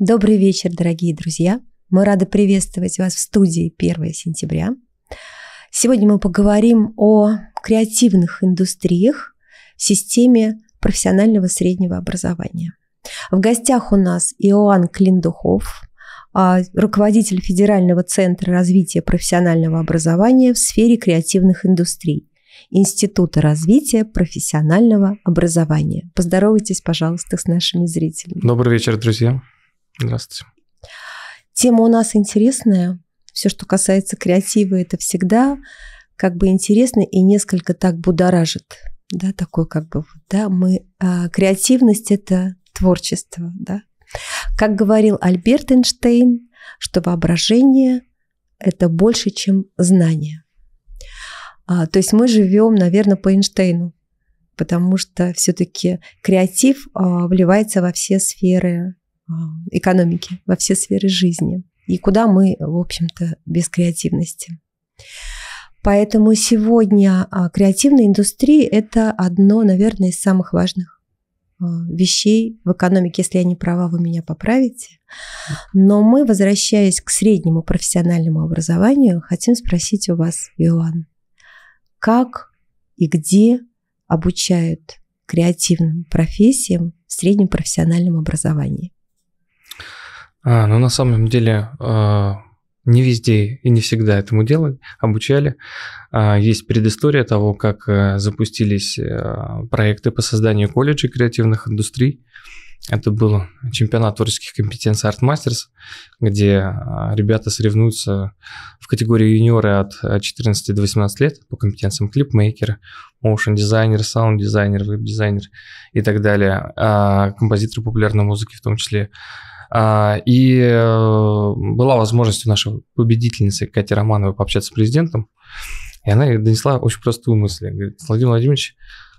Добрый вечер, дорогие друзья. Мы рады приветствовать вас в студии 1 сентября. Сегодня мы поговорим о креативных индустриях в системе профессионального среднего образования. В гостях у нас Иоанн Клиндухов, а, руководитель Федерального центра развития профессионального образования в сфере креативных индустрий Института развития профессионального образования. Поздоровайтесь, пожалуйста, с нашими зрителями. Добрый вечер, друзья. Здравствуйте. Тема у нас интересная. Все, что касается креатива, это всегда как бы интересно и несколько так будоражит. Да, такой как бы, да, мы... А, креативность – это творчество, да. Как говорил Альберт Эйнштейн, что воображение – это больше, чем знание. А, то есть мы живем, наверное, по Эйнштейну, потому что все-таки креатив а, вливается во все сферы Э, экономики, во все сферы жизни. И куда мы, в общем-то, без креативности. Поэтому сегодня а, креативная индустрия – это одно, наверное, из самых важных э, вещей в экономике. Если я не права, вы меня поправите. Но мы, возвращаясь к среднему профессиональному образованию, хотим спросить у вас, Иоанн, как и где обучают креативным профессиям в среднем профессиональном образовании? А, ну на самом деле э, не везде и не всегда этому делали, обучали. Э, есть предыстория того, как э, запустились э, проекты по созданию колледжей креативных индустрий. Это был чемпионат творческих компетенций Art Masters, где а, ребята соревнуются в категории юниоры от 14 э, до 18 лет по компетенциям клипмейкера, моушен дизайнер, саунд дизайнер, веб дизайнер и так далее, а композиторы популярной музыки в том числе а, и э, была возможность у нашей победительницы Кати Романовой пообщаться с президентом. И она донесла очень простую мысль. Говорит, Владимир Владимирович,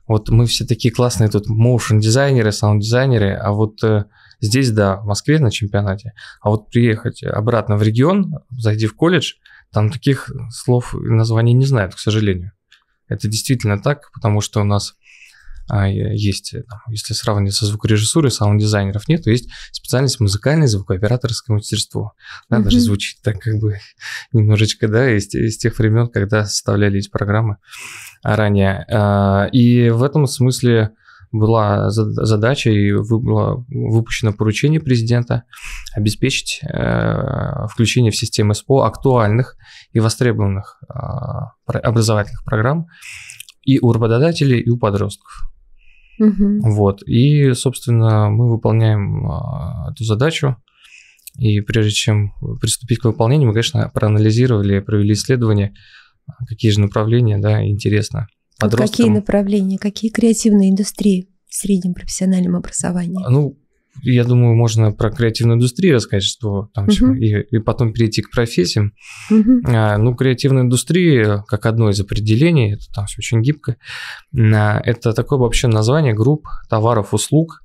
вот мы все такие классные тут моушен-дизайнеры, саунд-дизайнеры, а вот э, здесь, да, в Москве на чемпионате, а вот приехать обратно в регион, зайди в колледж, там таких слов и названий не знают, к сожалению. Это действительно так, потому что у нас а, есть, э, если сравнивать со звукорежиссурой, саунд-дизайнеров нет, то есть специальность музыкальное звукооператорское мастерство. Да, mm-hmm. даже звучит так как бы немножечко, да, из, из тех времен, когда составляли эти программы ранее. А, и в этом смысле была задача и было выпущено поручение президента обеспечить э, включение в систему СПО актуальных и востребованных а, образовательных программ и у работодателей, и у подростков. Угу. Вот. И, собственно, мы выполняем а, эту задачу. И прежде чем приступить к выполнению, мы, конечно, проанализировали, провели исследование, а, какие же направления, да, интересно. Подросткам. Какие направления, какие креативные индустрии в среднем профессиональном образовании? А, ну, я думаю, можно про креативную индустрию рассказать, что там угу. и, и потом перейти к профессиям. Угу. А, ну, креативная индустрия, как одно из определений, это там все очень гибко, а, это такое вообще название групп товаров, услуг,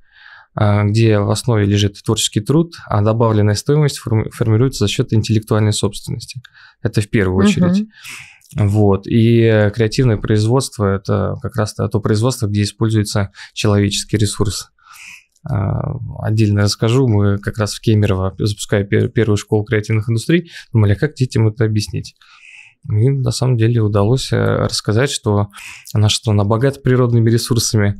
а, где в основе лежит творческий труд, а добавленная стоимость форми- формируется за счет интеллектуальной собственности. Это в первую очередь. Угу. Вот. И креативное производство – это как раз то производство, где используется человеческий ресурс. Э, отдельно расскажу. Мы как раз в Кемерово, запуская первую школу креативных индустрий, думали, а как детям это объяснить? И на самом деле удалось э, рассказать, что наша страна богата природными ресурсами.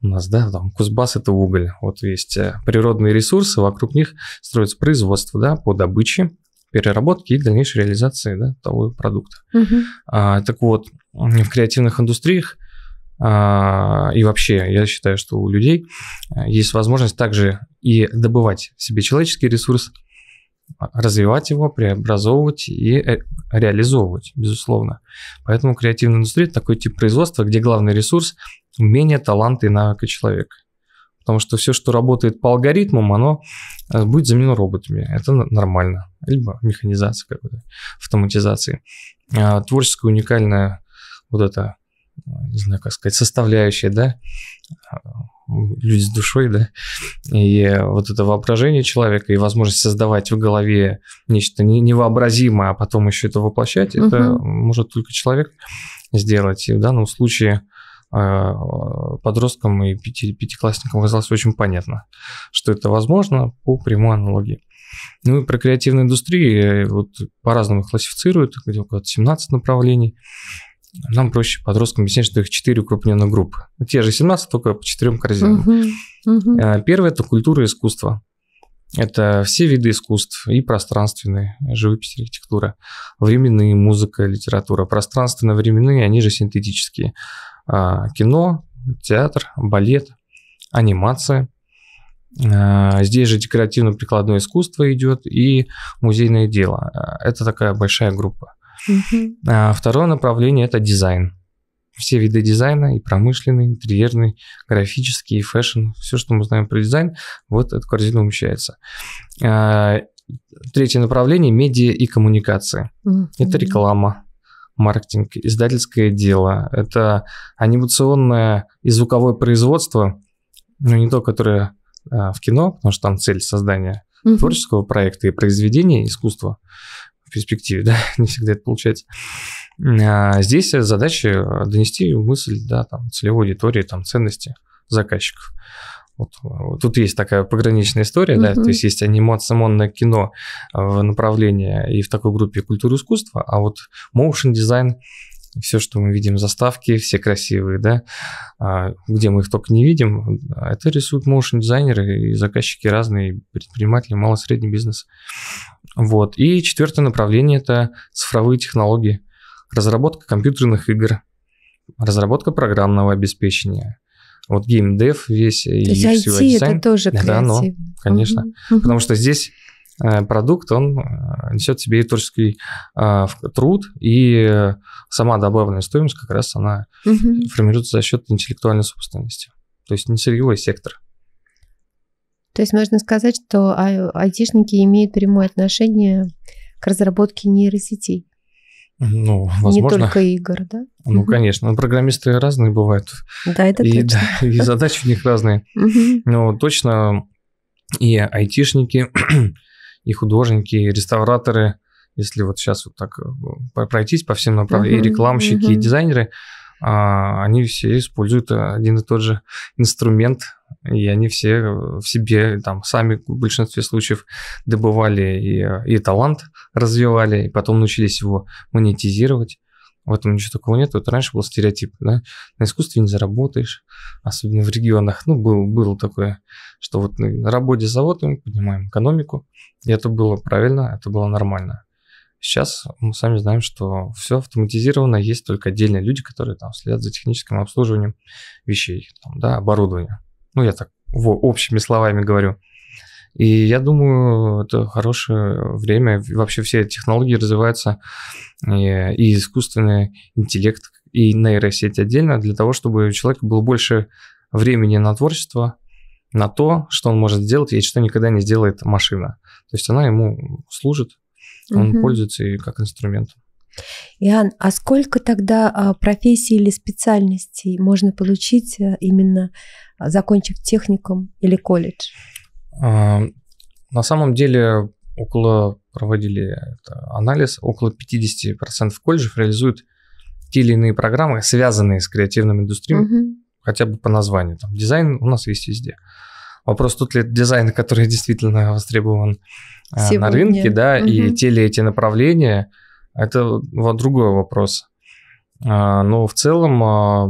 У нас, да, там Кузбасс – это уголь. Вот есть э, природные ресурсы, вокруг них строится производство, да, по добыче, переработке и дальнейшей реализации, да, того продукта. Угу. А, так вот, в креативных индустриях – а, и вообще, я считаю, что у людей э, есть возможность также и добывать себе человеческий ресурс, а, развивать его, преобразовывать и реализовывать, безусловно. Поэтому креативная индустрия – это такой тип производства, где главный ресурс – умение, таланты и навыки человека. Потому что все, что работает по алгоритмам, оно э, будет заменено роботами. Это нормально. Либо механизация какой-то, автоматизации. А творческая, уникальная вот эта не знаю, как сказать, составляющие, да, люди с душой, да, и вот это воображение человека и возможность создавать в голове нечто невообразимое, а потом еще это воплощать, угу. это может только человек сделать. И в данном случае э, подросткам и пяти, пятиклассникам казалось очень понятно, что это возможно по прямой аналогии. Ну и про креативные индустрии э, вот по-разному классифицируют, где около 17 направлений нам проще подросткам объяснить, что их четыре укрупненных группы. Ну, те же 17, только по четырем корзинам. Угу, угу. Первое – это культура и искусство. Это все виды искусств, и пространственные, живопись, архитектура, временные, музыка, литература. Пространственно-временные, они же синтетические. А, кино, театр, балет, анимация. Э, здесь же декоративно-прикладное искусство идет и музейное дело. Э, это такая большая группа. Угу. А второе направление это дизайн. Все виды дизайна, и промышленный, интерьерный, графический, и фэшн, все, что мы знаем про дизайн, вот эта корзина умещается. А, третье направление – медиа и коммуникации. Угу. Это реклама, маркетинг, издательское дело, это анимационное и звуковое производство, но не то, которое а, в кино, потому что там цель создания угу. творческого проекта и произведения искусства в перспективе, да, не всегда это получается. А здесь задача донести мысль, да, там, целевой аудитории, там, ценности заказчиков. Вот, тут есть такая пограничная история, mm-hmm. да, то есть есть анимационное кино в направлении и в такой группе культуры искусства, а вот motion дизайн все, что мы видим, заставки, все красивые, да, а, где мы их только не видим, это рисуют моушен дизайнеры и заказчики разные, предприниматели, мало-средний бизнес. Вот. И четвертое направление – это цифровые технологии, разработка компьютерных игр, разработка программного обеспечения, вот геймдев весь То и все IT дизайн. это тоже креативно. Да, но, конечно. Угу. Потому что здесь Э, продукт, он э, несет в себе и творческий э, труд, и сама добавленная стоимость как раз она угу. формируется за счет интеллектуальной собственности. То есть не сырьевой сектор. То есть можно сказать, что а, айтишники имеют прямое отношение к разработке нейросетей. Ну, возможно. Не только игр, да? Ну, угу. конечно. Программисты разные бывают. Да, это и, точно. Да, и задачи у них разные. Угу. Но точно и айтишники, и художники, и реставраторы, если вот сейчас вот так э, пройтись по всем направлениям, и рекламщики, и дизайнеры, а, они все используют э, один и тот же инструмент, и они все э, в себе там сами в большинстве случаев добывали и, и талант развивали, и потом научились его монетизировать. В этом ничего такого нет. Вот раньше был стереотип, да, на искусстве не заработаешь, особенно в регионах. Ну, был, было такое, что вот на работе с мы поднимаем экономику, и это было правильно, это было нормально. Сейчас мы сами знаем, что все автоматизировано, есть только отдельные люди, которые там следят за техническим обслуживанием вещей, там, да, оборудования. Ну, я так в, общими словами говорю. И я думаю, это хорошее время. Вообще все технологии развиваются, э, и, искусственный интеллект, и нейросеть отдельно, для того, чтобы у человека было больше времени на творчество, на то, что он может сделать и что никогда не сделает машина. То есть она ему служит, он угу. пользуется и как инструментом. Иоанн, а сколько тогда а, профессий или специальностей можно получить э, именно а, закончив техникум или колледж? А, на самом деле около, проводили анализ, около 50% колледжев реализуют те или иные программы, связанные с креативным индустриями, угу. хотя бы по названию. Там, дизайн у нас есть везде. Вопрос, тут ли дизайн, который действительно востребован э, Сегодня. на рынке, да, угу. и те ли эти направления, это вот другой вопрос. А, но в целом а,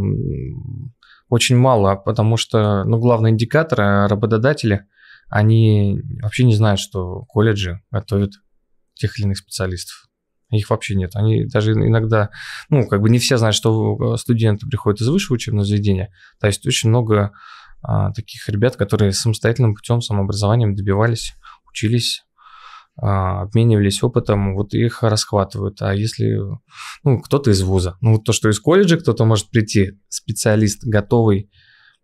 очень мало, потому что ну, главный индикатор э, работодатели – они вообще не знают, что колледжи готовят тех или иных специалистов. Их вообще нет. Они даже иногда, ну, как бы не все знают, что э, студенты приходят из высшего учебного заведения. То есть очень много а, таких ребят, которые самостоятельным путем, самообразованием добивались, учились, а, обменивались опытом, вот их расхватывают. А если, ну, кто-то из вуза, ну, то, что из колледжа кто-то может прийти, специалист готовый,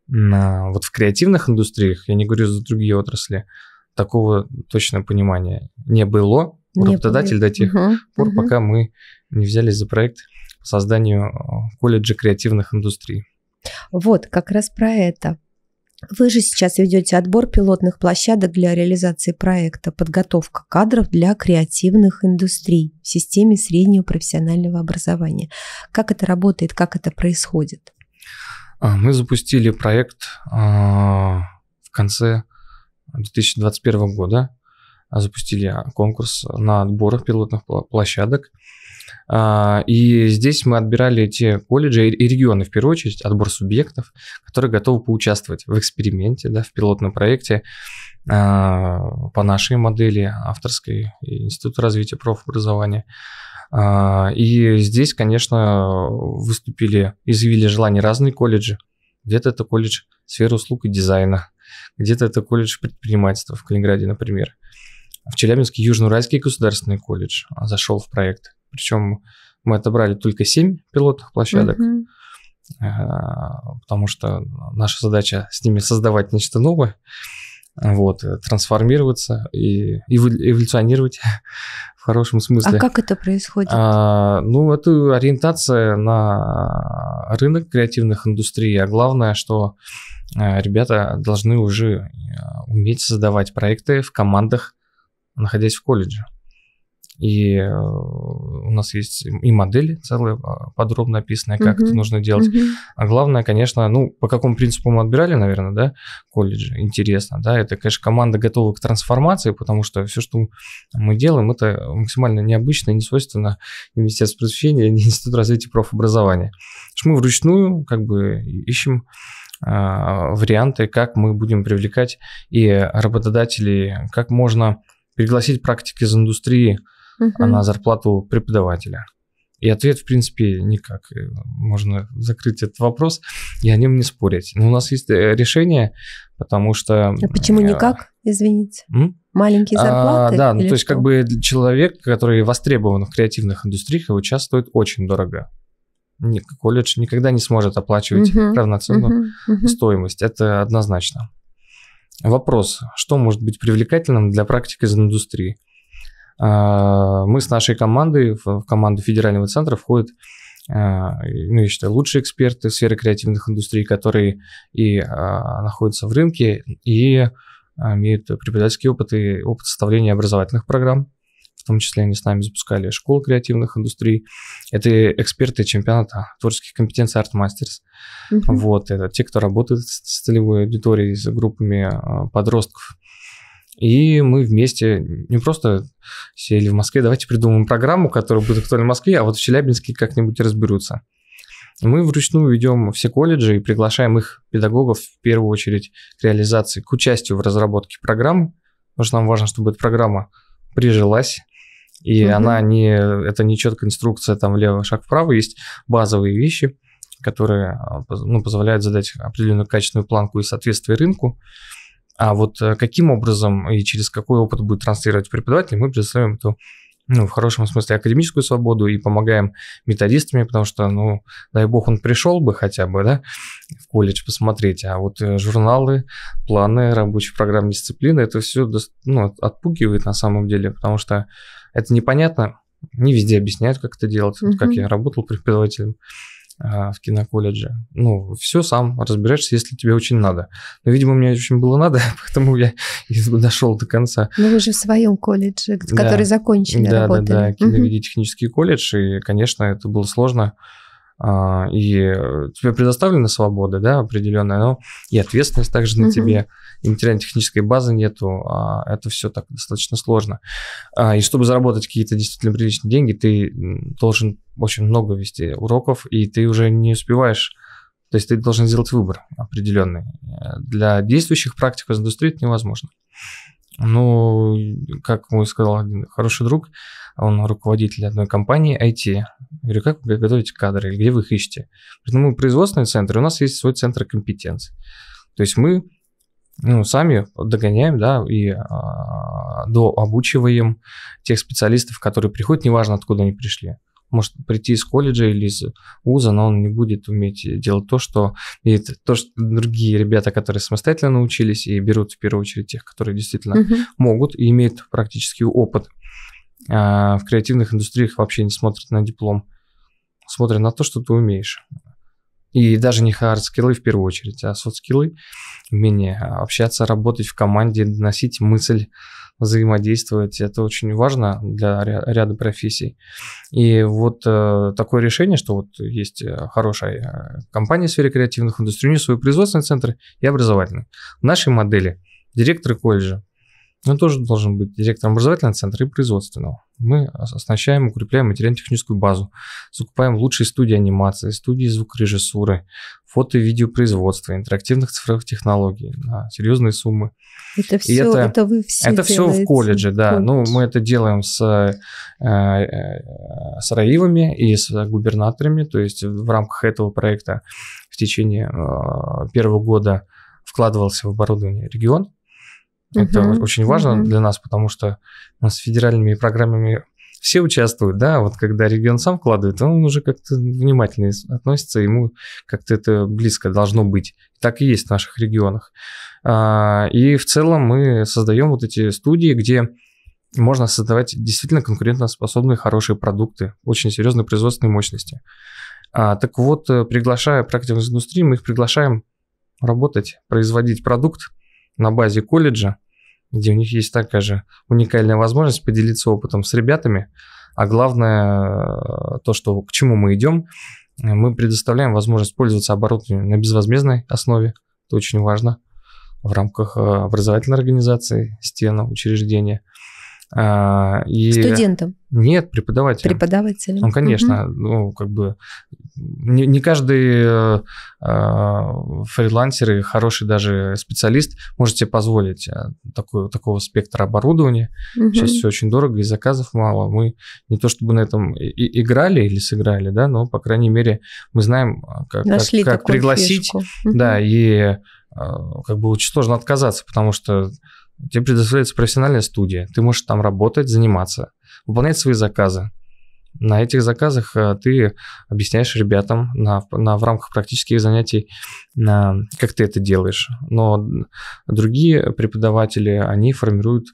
на, вот в креативных индустриях, я не говорю за другие отрасли, такого точно понимания не было у не работодателя было. до тех угу, пор, угу. пока мы не взялись за проект по созданию э, колледжа креативных индустрий. Вот, как раз про это. Вы же сейчас ведете отбор пилотных площадок для реализации проекта «Подготовка кадров для креативных индустрий» в системе среднего профессионального образования. Как это работает, как это происходит? А, мы запустили проект а, в конце 2021 года. А, запустили конкурс на отбор пилотных площадок. И здесь мы отбирали те колледжи и регионы, в первую очередь, отбор субъектов, которые готовы поучаствовать в эксперименте, да, в пилотном проекте по нашей модели авторской Института развития профобразования. А, и здесь, конечно, выступили, изъявили желание разные колледжи. Где-то это колледж сферы услуг и дизайна, где-то это колледж предпринимательства в Калининграде, например. А в Челябинске Южноуральский государственный колледж а, зашел в проект. Причем мы отобрали только 7 пилотных площадок, угу. потому что наша задача с ними создавать нечто новое вот, э, трансформироваться и эволюционировать в хорошем а смысле. А как это происходит? А, ну, это ориентация на рынок креативных индустрий, а главное, что э, ребята должны уже э, уметь создавать проекты в командах, находясь в колледже. И э, у нас есть и модели целые, а, подробно описанные, как uh-huh. это нужно делать. Uh-huh. А главное, конечно, ну, по какому принципу мы отбирали, наверное, да, колледжи, интересно, да, это, конечно, команда готова к трансформации, потому что все, что мы делаем, это максимально необычно и не свойственно ни Министерству просвещения, ни Институту развития профобразования. Мы вручную как бы ищем а, варианты, как мы будем привлекать и работодателей, как можно пригласить практики из индустрии, угу. на зарплату преподавателя. И ответ, в принципе, никак. Э, можно закрыть этот вопрос и о нем не спорить. Но у нас есть э, решение, потому что... А почему э, никак, извините? М? Маленькие а, зарплаты? А, да, ну, то есть как бы человек, который востребован в креативных индустриях, его часто стоит очень дорого. Колледж никогда не сможет оплачивать угу, равноценную угу, угу. стоимость. Это однозначно. Вопрос, что может быть привлекательным для практики из индустрии? А, мы с нашей командой, в команду федерального центра входят а, ну, я считаю, лучшие эксперты в сфере креативных индустрий, которые и а, находятся в рынке, и имеют преподавательский опыт и опыт составления образовательных программ. В том числе они с нами запускали школу креативных индустрий. Это эксперты чемпионата творческих компетенций Art Masters. Uh-huh. Вот, это те, кто работает с целевой аудиторией, с группами подростков и мы вместе не просто сели в Москве, давайте придумаем программу, которая будет актуальна в Москве, а вот в Челябинске как-нибудь разберутся. Мы вручную ведем все колледжи и приглашаем их педагогов в первую очередь к реализации, к участию в разработке программ, потому что нам важно, чтобы эта программа прижилась, и угу. она не, это не четкая инструкция, там влево, шаг вправо, есть базовые вещи, которые а, ну, позволяют задать определенную качественную планку и соответствие рынку. А вот э, каким образом и через какой опыт будет транслировать преподаватель, мы предоставим эту ну, в хорошем смысле академическую свободу и помогаем методистами, потому что, ну, дай бог, он пришел бы хотя бы, да, в колледж посмотреть, а вот э, журналы, планы, рабочие программы, дисциплины, это все, ну, отпугивает на самом деле, потому что это непонятно, не везде объясняют, как это делать, угу. вот как я работал преподавателем. А, в киноколледже. Ну, все сам разбираешься, если тебе очень надо. Но, видимо, мне очень было надо, поэтому я дошел до конца. Ну, вы же в своем колледже, который да. закончили, да, работали. Да, да, да, киноведение-технический колледж, и, конечно, это было сложно. А, и э, тебе предоставлены свободы, да, определенная, но и ответственность также на тебе, и материально-технической базы нету, а это все так достаточно сложно. А, и чтобы заработать какие-то действительно приличные деньги, ты должен очень много вести уроков, и ты уже не успеваешь то есть ты должен сделать выбор определенный. Э, для действующих практик из индустрии это невозможно. Ну, как мой сказал один хороший друг, он руководитель одной компании IT. Я говорю, как вы готовите кадры, где вы их ищете? Говорит, ну, мы производственный центр, у нас есть свой центр компетенций. То есть мы ну, сами догоняем, да, и а, дообучиваем тех специалистов, которые приходят, неважно, откуда они пришли может прийти из колледжа или из вуза, но он не будет уметь делать то, что и то, что другие ребята, которые самостоятельно научились и берут в первую очередь тех, которые действительно uh-huh. могут и имеют практический опыт. А в креативных индустриях вообще не смотрят на диплом, смотрят на то, что ты умеешь. И даже не хард-скиллы в первую очередь, а софт-скиллы, умение общаться, работать в команде, доносить мысль взаимодействовать. Это очень важно для ряда профессий. И вот э, такое решение, что вот есть э, хорошая э, компания в сфере креативных индустрий, у нее свой производственный центр и образовательный. В нашей модели директоры колледжа он ну, тоже должен быть директором образовательного центра и производственного. Мы оснащаем, укрепляем материально-техническую базу, закупаем лучшие студии анимации, студии звукорежиссуры, фото- и видеопроизводства, интерактивных цифровых технологий на серьезные суммы. Это все, это, это вы все Это все в колледже, в колледж. да. Ну, мы это делаем с, э, э, с Раивами и с губернаторами, то есть в рамках этого проекта в течение э, первого года вкладывался в оборудование регион, это угу, очень важно угу. для нас, потому что у нас с федеральными программами все участвуют, да, вот когда регион сам вкладывает, он уже как-то внимательнее относится, ему как-то это близко должно быть. Так и есть в наших регионах. А, и в целом мы создаем вот эти студии, где можно создавать действительно конкурентоспособные хорошие продукты, очень серьезной производственной мощности. А, так вот, э, приглашая практиков из индустрии, мы их приглашаем работать, производить продукт, на базе колледжа, где у них есть такая же уникальная возможность поделиться опытом с ребятами, а главное э, то, что к чему мы идем, э, мы предоставляем возможность пользоваться оборудованием на безвозмездной основе, это очень важно, в рамках э, образовательной организации, стена, учреждения – а, и... Студентам? Нет, преподавателям. Преподавателям. Ну, конечно, угу. ну, как бы не, не каждый э, э, фрилансер и хороший даже специалист может себе позволить э, такой, такого спектра оборудования. Угу. Сейчас все очень дорого, и заказов мало. Мы не то чтобы на этом и играли или сыграли, да, но, по крайней мере, мы знаем, э, как, Нашли как, как пригласить. Фишку. Да, и э, как бы очень сложно отказаться, потому что Тебе предоставляется профессиональная студия, ты можешь там работать, заниматься, выполнять свои заказы. На этих заказах э, ты объясняешь ребятам на, на, в рамках практических занятий, на, э, как ты это делаешь. Но другие преподаватели, они формируют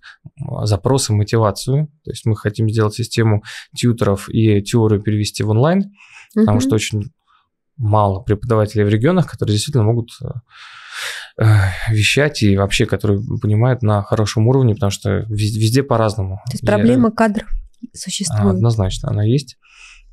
запросы, мотивацию. То есть мы хотим сделать систему тьютеров и теорию перевести в онлайн, потому mm-hmm. что очень мало преподавателей в регионах, которые действительно могут э, Э, вещать и вообще, которые понимают на хорошем уровне, потому что везде, везде по-разному. То есть проблема Я... кадров существует. Однозначно, она есть.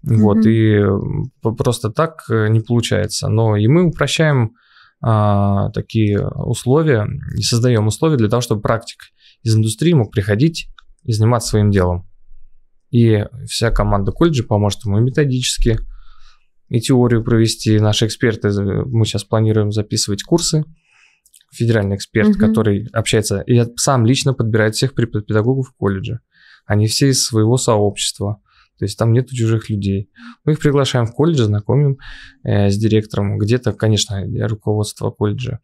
Вот, mm-hmm. и э, просто так э, не получается. Но и мы упрощаем а, такие условия и создаем условия для того, чтобы практик из индустрии мог приходить и заниматься своим делом. И вся команда колледжа поможет ему и методически, и теорию провести. Наши эксперты, мы сейчас планируем записывать курсы федеральный эксперт, угу. который общается, и сам лично подбираю всех педагогов колледже, Они все из своего сообщества. То есть там нет чужих людей. Мы их приглашаем в колледж, знакомим э, с директором. Где-то, конечно, руководство колледжа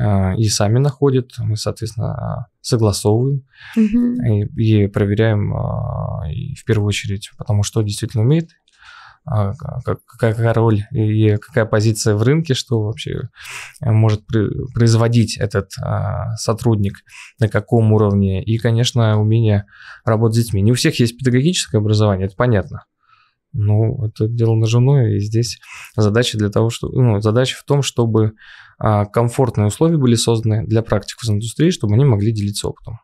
э, и сами находят. Мы, соответственно, согласовываем угу. и, и проверяем э, и в первую очередь, потому что действительно умеет а, какая роль и какая позиция в рынке, что вообще э, может производить этот а, сотрудник, на каком уровне. И, конечно, умение работать с детьми. Не у всех есть педагогическое образование, это понятно. Ну, это дело наживное, и здесь задача для того, что, ну, задача в том, чтобы а, комфортные условия были созданы для практиков из индустрии, чтобы они могли делиться опытом.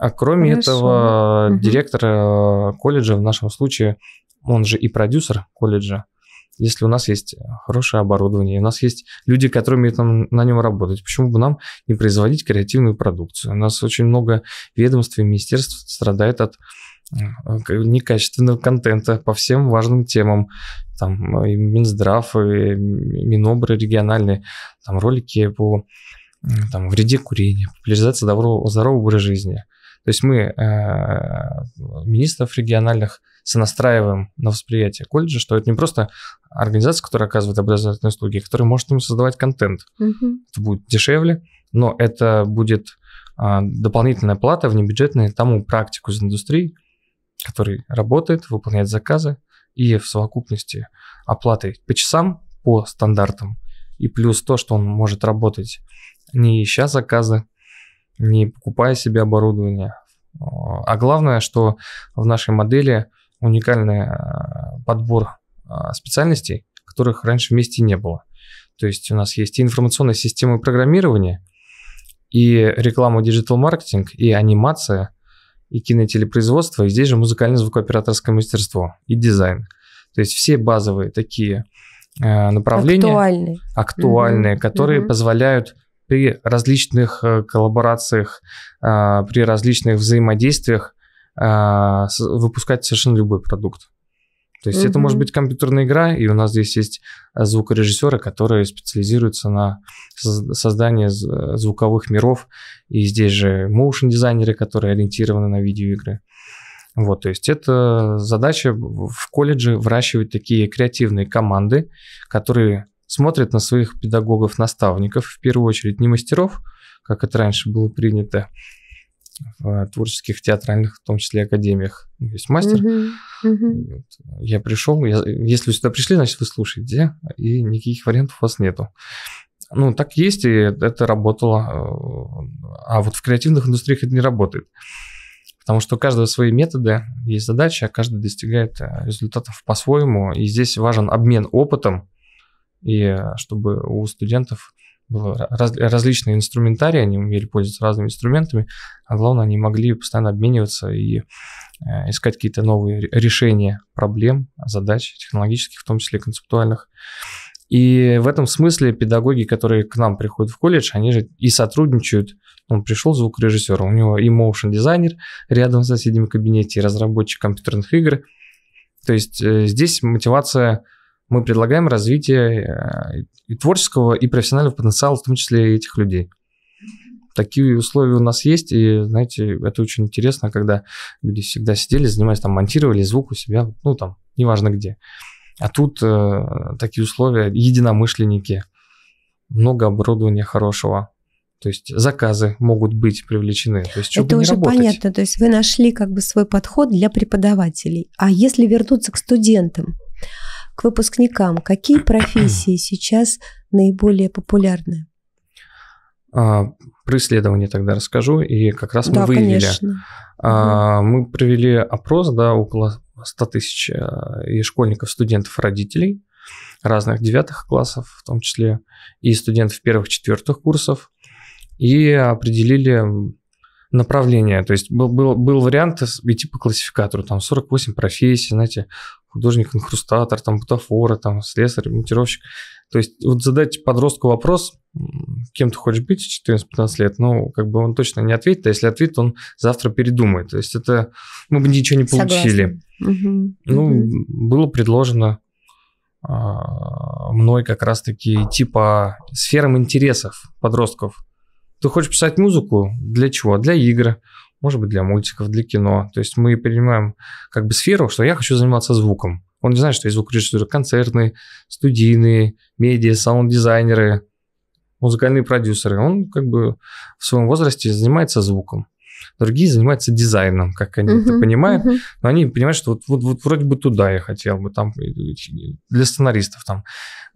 А кроме Хорошо. этого, угу. директор э, колледжа в нашем случае он же и продюсер колледжа, если у нас есть э, хорошее оборудование, у нас есть люди, которые умеют нам, на нем работать, почему бы нам не производить креативную продукцию? У нас очень много ведомств и министерств страдает от э, некачественного контента по всем важным темам. Там э, и Минздрав, и Минобры региональные, там ролики по там, вреде курения, популяризация здорового, здорового образа жизни. То есть мы э, министров региональных – сонастраиваем на восприятие колледжа, что это не просто организация, которая оказывает образовательные услуги, которая может им создавать контент. Mm-hmm. Это будет дешевле, но это будет а, дополнительная плата внебюджетная а тому практику из индустрии, который работает, выполняет заказы, и в совокупности оплаты по часам, по стандартам, и плюс то, что он может работать не ища заказы, не покупая себе оборудование. А главное, что в нашей модели уникальный э, подбор э, специальностей, которых раньше вместе не было. То есть у нас есть и информационная система программирования, и реклама диджитал-маркетинг, и анимация, и кинотелепроизводство, и здесь же музыкальное звукооператорское мастерство, и дизайн. То есть все базовые такие э, направления, актуальные, актуальные угу. которые угу. позволяют при различных коллаборациях, при различных взаимодействиях а, выпускать совершенно любой продукт. То есть угу. это может быть компьютерная игра, и у нас здесь есть звукорежиссеры, которые специализируются на создании звуковых миров, и здесь же моушн-дизайнеры, которые ориентированы на видеоигры. Вот, то есть это задача в колледже выращивать такие креативные команды, которые смотрят на своих педагогов-наставников, в первую очередь не мастеров, как это раньше было принято, в творческих театральных, в том числе академиях. Есть мастер. Uh-huh, uh-huh. Я пришел, я, если вы сюда пришли, значит вы слушаете, и никаких вариантов у вас нету. Ну, так есть, и это работало. Э, а вот в креативных индустриях это не работает. Потому что у каждого свои методы, есть задача, а каждый достигает э, результатов по-своему. И здесь важен обмен опытом, и э, чтобы у студентов было раз, различные инструментарии, они умели пользоваться разными инструментами, а главное, они могли постоянно обмениваться и э, искать какие-то новые решения проблем, задач технологических, в том числе концептуальных. И в этом смысле педагоги, которые к нам приходят в колледж, они же и сотрудничают. Он пришел звукорежиссер, у него и моушен дизайнер рядом в соседнем кабинете, и разработчик компьютерных игр. То есть э, здесь мотивация – мы предлагаем развитие э, и творческого, и профессионального потенциала, в том числе и этих людей. Такие условия у нас есть, и, знаете, это очень интересно, когда люди всегда сидели, занимались, там, монтировали звук у себя, ну, там, неважно где. А тут э, такие условия, единомышленники, много оборудования хорошего, то есть заказы могут быть привлечены. То есть, Это уже работать. понятно. То есть вы нашли как бы свой подход для преподавателей. А если вернуться к студентам, к выпускникам. Какие профессии сейчас наиболее популярны? А, про исследование тогда расскажу. И как раз мы да, выявили. А, угу. Мы провели опрос, да, около 100 тысяч э, и школьников, студентов, родителей разных девятых классов, в том числе и студентов первых, четвертых курсов, и определили направление. То есть был, был, был вариант идти по классификатору, там 48 профессий, знаете, художник-инкрустатор, там, бутафора, там, слесарь, монтировщик. То есть вот задать подростку вопрос, кем ты хочешь быть в 14-15 лет, ну, как бы он точно не ответит, а если ответит, он завтра передумает. То есть это мы бы ничего не получили. Угу. Ну, угу. было предложено а, мной как раз-таки идти по сферам интересов подростков. Ты хочешь писать музыку? Для чего? Для игр может быть, для мультиков, для кино. То есть мы принимаем как бы сферу, что я хочу заниматься звуком. Он не знает, что есть звукорежиссеры концертные, студийные, медиа, саунд-дизайнеры, музыкальные продюсеры. Он как бы в своем возрасте занимается звуком. Другие занимаются дизайном, как они uh-huh, это понимают, uh-huh. но они понимают, что вот, вот, вот вроде бы туда я хотел бы, там, э, для сценаристов, там,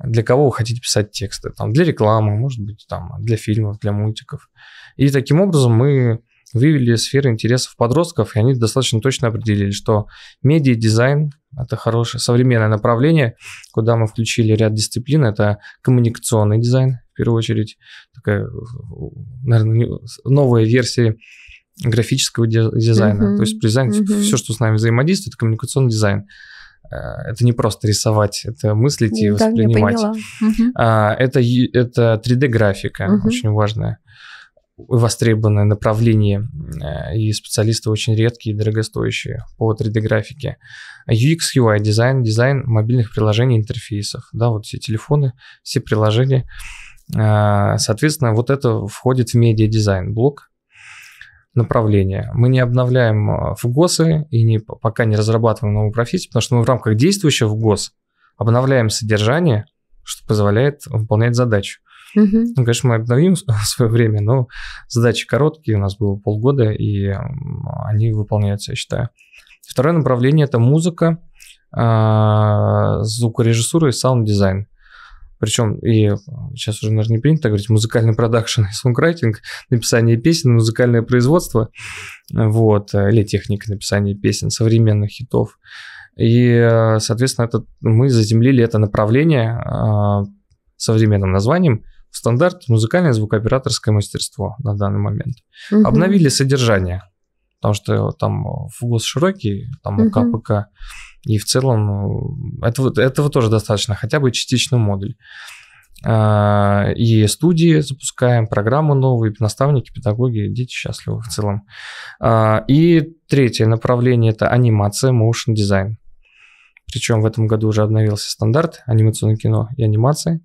для кого вы хотите писать тексты, там, для рекламы, может быть, там, для фильмов, для мультиков. И таким образом мы Вывели сферы интересов подростков, и они достаточно точно определили, что медиа дизайн – это хорошее современное направление, куда мы включили ряд дисциплин. Это коммуникационный дизайн, в первую очередь, такая, наверное, новая версия графического дизайна. Mm-hmm. То есть дизайн, mm-hmm. все, что с нами взаимодействует, это коммуникационный дизайн. Э, это не просто рисовать, это мыслить и да, воспринимать. Я поняла. mm Это, это 3D-графика, mm-hmm. очень важная востребованное направление, э, и специалисты очень редкие и дорогостоящие по 3D-графике. UX, UI, дизайн, дизайн мобильных приложений, интерфейсов, да, вот все телефоны, все приложения. Э, соответственно, вот это входит в медиа-дизайн блок, направления. Мы не обновляем ФГОСы э, и не, пока не разрабатываем новую профессию, потому что мы в рамках действующего ФГОС обновляем содержание, что позволяет выполнять задачу. Угу. Ну, конечно, мы обновим свое время, но задачи короткие, у нас было полгода, и они выполняются, я считаю. Второе направление – это музыка, а, звукорежиссура и саунд-дизайн. Причем, и сейчас уже, наверное, не принято говорить, музыкальный продакшн и сонграйтинг, написание песен, музыкальное производство, вот, или техника написания песен, современных хитов. И, э, соответственно, это, мы заземлили это направление а, современным названием стандарт музыкальное звукооператорское мастерство на данный момент. Угу. Обновили содержание, потому что там фугус широкий, там угу. КПК, и в целом э, этого, этого тоже достаточно, хотя бы частичный модуль. А, и студии запускаем, программы новые, наставники, педагоги, дети счастливы в целом. А, и третье направление – это анимация, motion дизайн. Причем в этом году уже обновился стандарт анимационное кино и анимация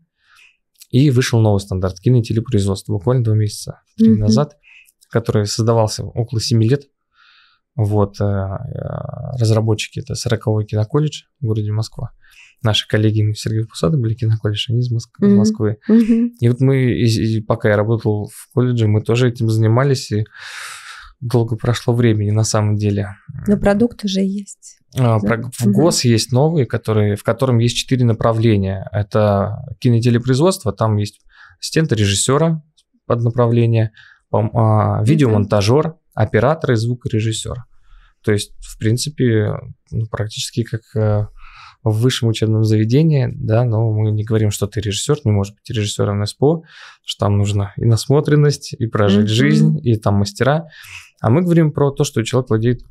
и вышел новый стандарт кинотелепроизводства буквально два месяца mm-hmm. назад, который создавался около 7 лет. Вот э, э, разработчики это 40-й киноколледж в городе Москва. Наши коллеги, Сергей Пусады были киноколледж, они из Москвы. Mm-hmm. Москвы. Mm-hmm. И вот мы, и, и пока я работал в колледже, мы тоже этим занимались, и долго прошло времени на самом деле. Но продукт уже есть. А, про, в ГОС угу. есть новые, которые, в котором есть четыре направления. Это кинотелепроизводство, там есть ассистента режиссера под направление, а, видеомонтажер, оператор и звукорежиссер. То есть, в принципе, ну, практически как э, в высшем учебном заведении, да, но мы не говорим, что ты режиссер, не может быть режиссером СПО, что там нужно и насмотренность, и прожить mm-hmm. жизнь, и там мастера. А мы говорим про то, что человек владеет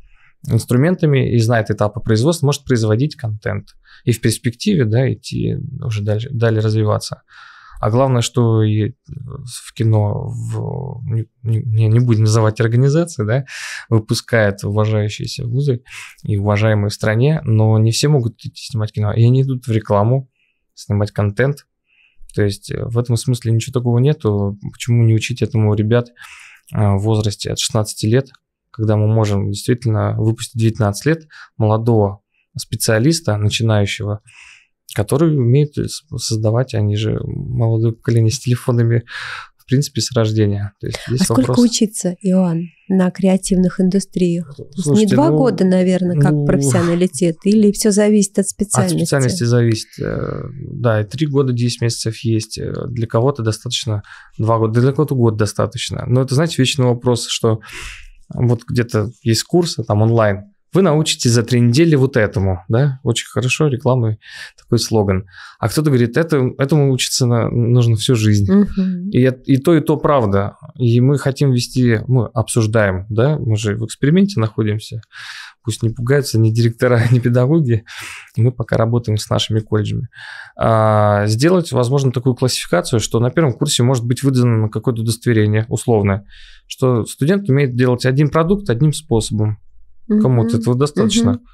инструментами и знает этапы производства, может производить контент. И в перспективе, да, идти уже дальше, далее развиваться. А главное, что и в кино, в, не, не, будем называть организации, да, выпускают уважающиеся вузы и уважаемые в стране, но не все могут идти снимать кино. И они идут в рекламу, снимать контент. То есть э, в этом смысле ничего такого нету. Почему не учить этому ребят э, в возрасте от 16 лет – когда мы можем действительно выпустить 19 лет молодого специалиста, начинающего, который умеет создавать, они же молодое поколение с телефонами, в принципе, с рождения. То есть, а есть а вопрос... сколько учиться, Иоанн, на креативных индустриях? Слушайте, Не два ну, года, наверное, как ну... профессионалитет, или все зависит от специальности? От специальности зависит. Э, да, и три года, 10 месяцев есть. Э, для кого-то достаточно два года, для кого-то год достаточно. Но это, знаете, вечный вопрос, что вот где-то есть курсы, там онлайн, вы научитесь за три недели вот этому, да, очень хорошо, рекламный такой слоган. А кто-то говорит, это, этому учиться на, нужно всю жизнь. Угу. И, и то, и то правда. И мы хотим вести, мы обсуждаем, да, мы же в эксперименте находимся пусть не пугаются ни директора, ни педагоги, мы пока работаем с нашими колледжами. А, сделать, возможно, такую классификацию, что на первом курсе может быть выдано какое-то удостоверение условное, что студент умеет делать один продукт одним способом. Mm-hmm. Кому-то этого достаточно. Mm-hmm.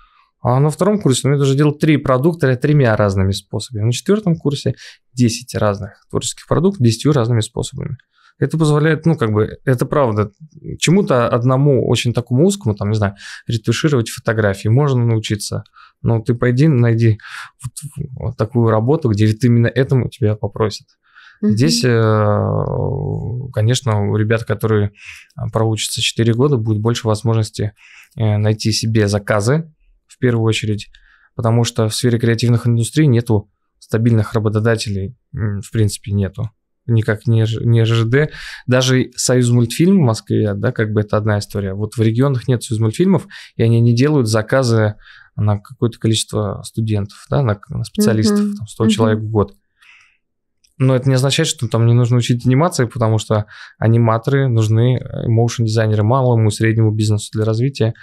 А на втором курсе он уже делал три продукта тремя разными способами. А на четвертом курсе 10 разных творческих продуктов 10 разными способами. Это позволяет, ну, как бы, это правда, чему-то одному очень такому узкому, там, не знаю, ретушировать фотографии можно научиться, но ты пойди найди вот, вот такую работу, где ведь именно этому тебя попросят. Здесь, э, конечно, у ребят, которые а, проучатся 4 года, будет больше возможности э, найти себе заказы в первую очередь, потому что в сфере креативных индустрий нету стабильных работодателей, в принципе, нету никак не, не РЖД. Даже Союз мультфильм в Москве, да, как бы это одна история. Вот в регионах нет Союз мультфильмов, и они не делают заказы на какое-то количество студентов, да, на, на специалистов, uh-huh. там, 100 uh-huh. человек в год. Но это не означает, что там не нужно учить анимации, потому что аниматоры нужны, моушен-дизайнеры э, малому и среднему бизнесу для развития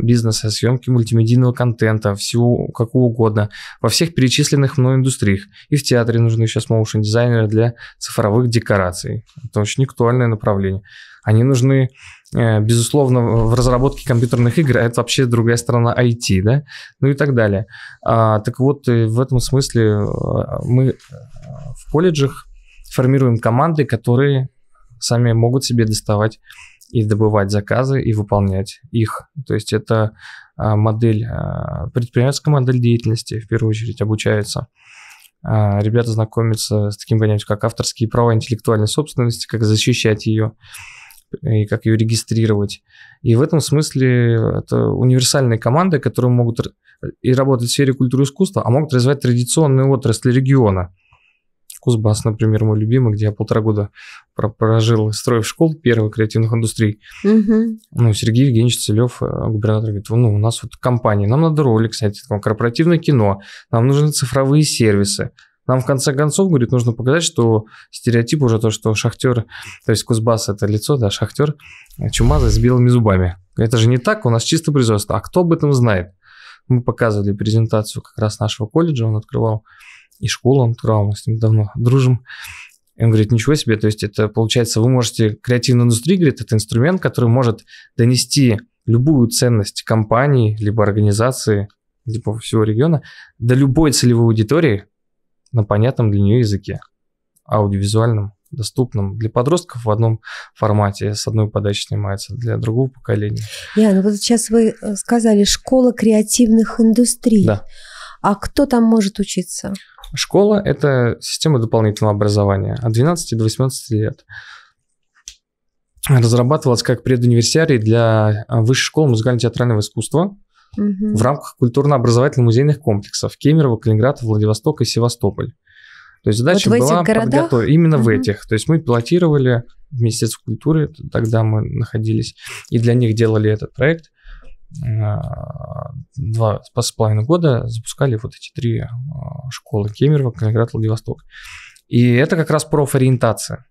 бизнеса, съемки мультимедийного контента, всего какого угодно, во всех перечисленных мной индустриях. И в театре нужны сейчас моушен-дизайнеры для цифровых декораций. Это очень актуальное направление. Они нужны Э, безусловно, в разработке компьютерных игр а это вообще другая сторона IT, да, ну и так далее. А, так вот, э, в этом смысле э, мы в колледжах формируем команды, которые сами могут себе доставать и добывать заказы, и выполнять их. То есть это а, модель, а, предпринимательская модель деятельности, в первую очередь, обучаются ребята знакомятся с таким понятием, как авторские права интеллектуальной собственности, как защищать ее и как ее регистрировать. И в этом смысле это универсальные команды, которые могут и работать в сфере культуры и искусства, а могут развивать традиционные отрасли региона. Кузбасс, например, мой любимый, где я полтора года прожил, строив школ первых креативных индустрий. Угу. Ну, Сергей Евгеньевич Целев, э, губернатор, говорит, ну, у нас вот компания, нам надо ролик снять, корпоративное кино, нам нужны цифровые сервисы. Нам в конце концов, говорит, нужно показать, что стереотип уже то, что шахтер, то есть Кузбасс это лицо, да, шахтер, чумазый с белыми зубами. Это же не так, у нас чисто производство. А кто об этом знает? Мы показывали презентацию как раз нашего колледжа, он открывал, и школу он открывал, мы с ним давно дружим. И он говорит, ничего себе, то есть это получается, вы можете, креативная индустрия, говорит, это инструмент, который может донести любую ценность компании, либо организации, либо всего региона, до любой целевой аудитории, на понятном для нее языке, аудиовизуальном, доступном для подростков в одном формате, с одной подачи снимается, для другого поколения. Я, ну вот сейчас вы э, сказали «школа креативных индустрий». Да. А кто там может учиться? Школа – это система дополнительного образования от 12 до 18 лет. Разрабатывалась как предуниверсиарий для э, высшей школы музыкально-театрального искусства в рамках культурно-образовательных музейных комплексов Кемерово, Калининград, Владивосток и Севастополь. То есть задача вот была подготовить именно угу. в этих. То есть мы пилотировали в Министерство культуры, тогда мы находились, и для них делали этот проект. Э, два с половиной года запускали вот эти три э, школы Кемерово, Калининград, Владивосток. И это как раз профориентация.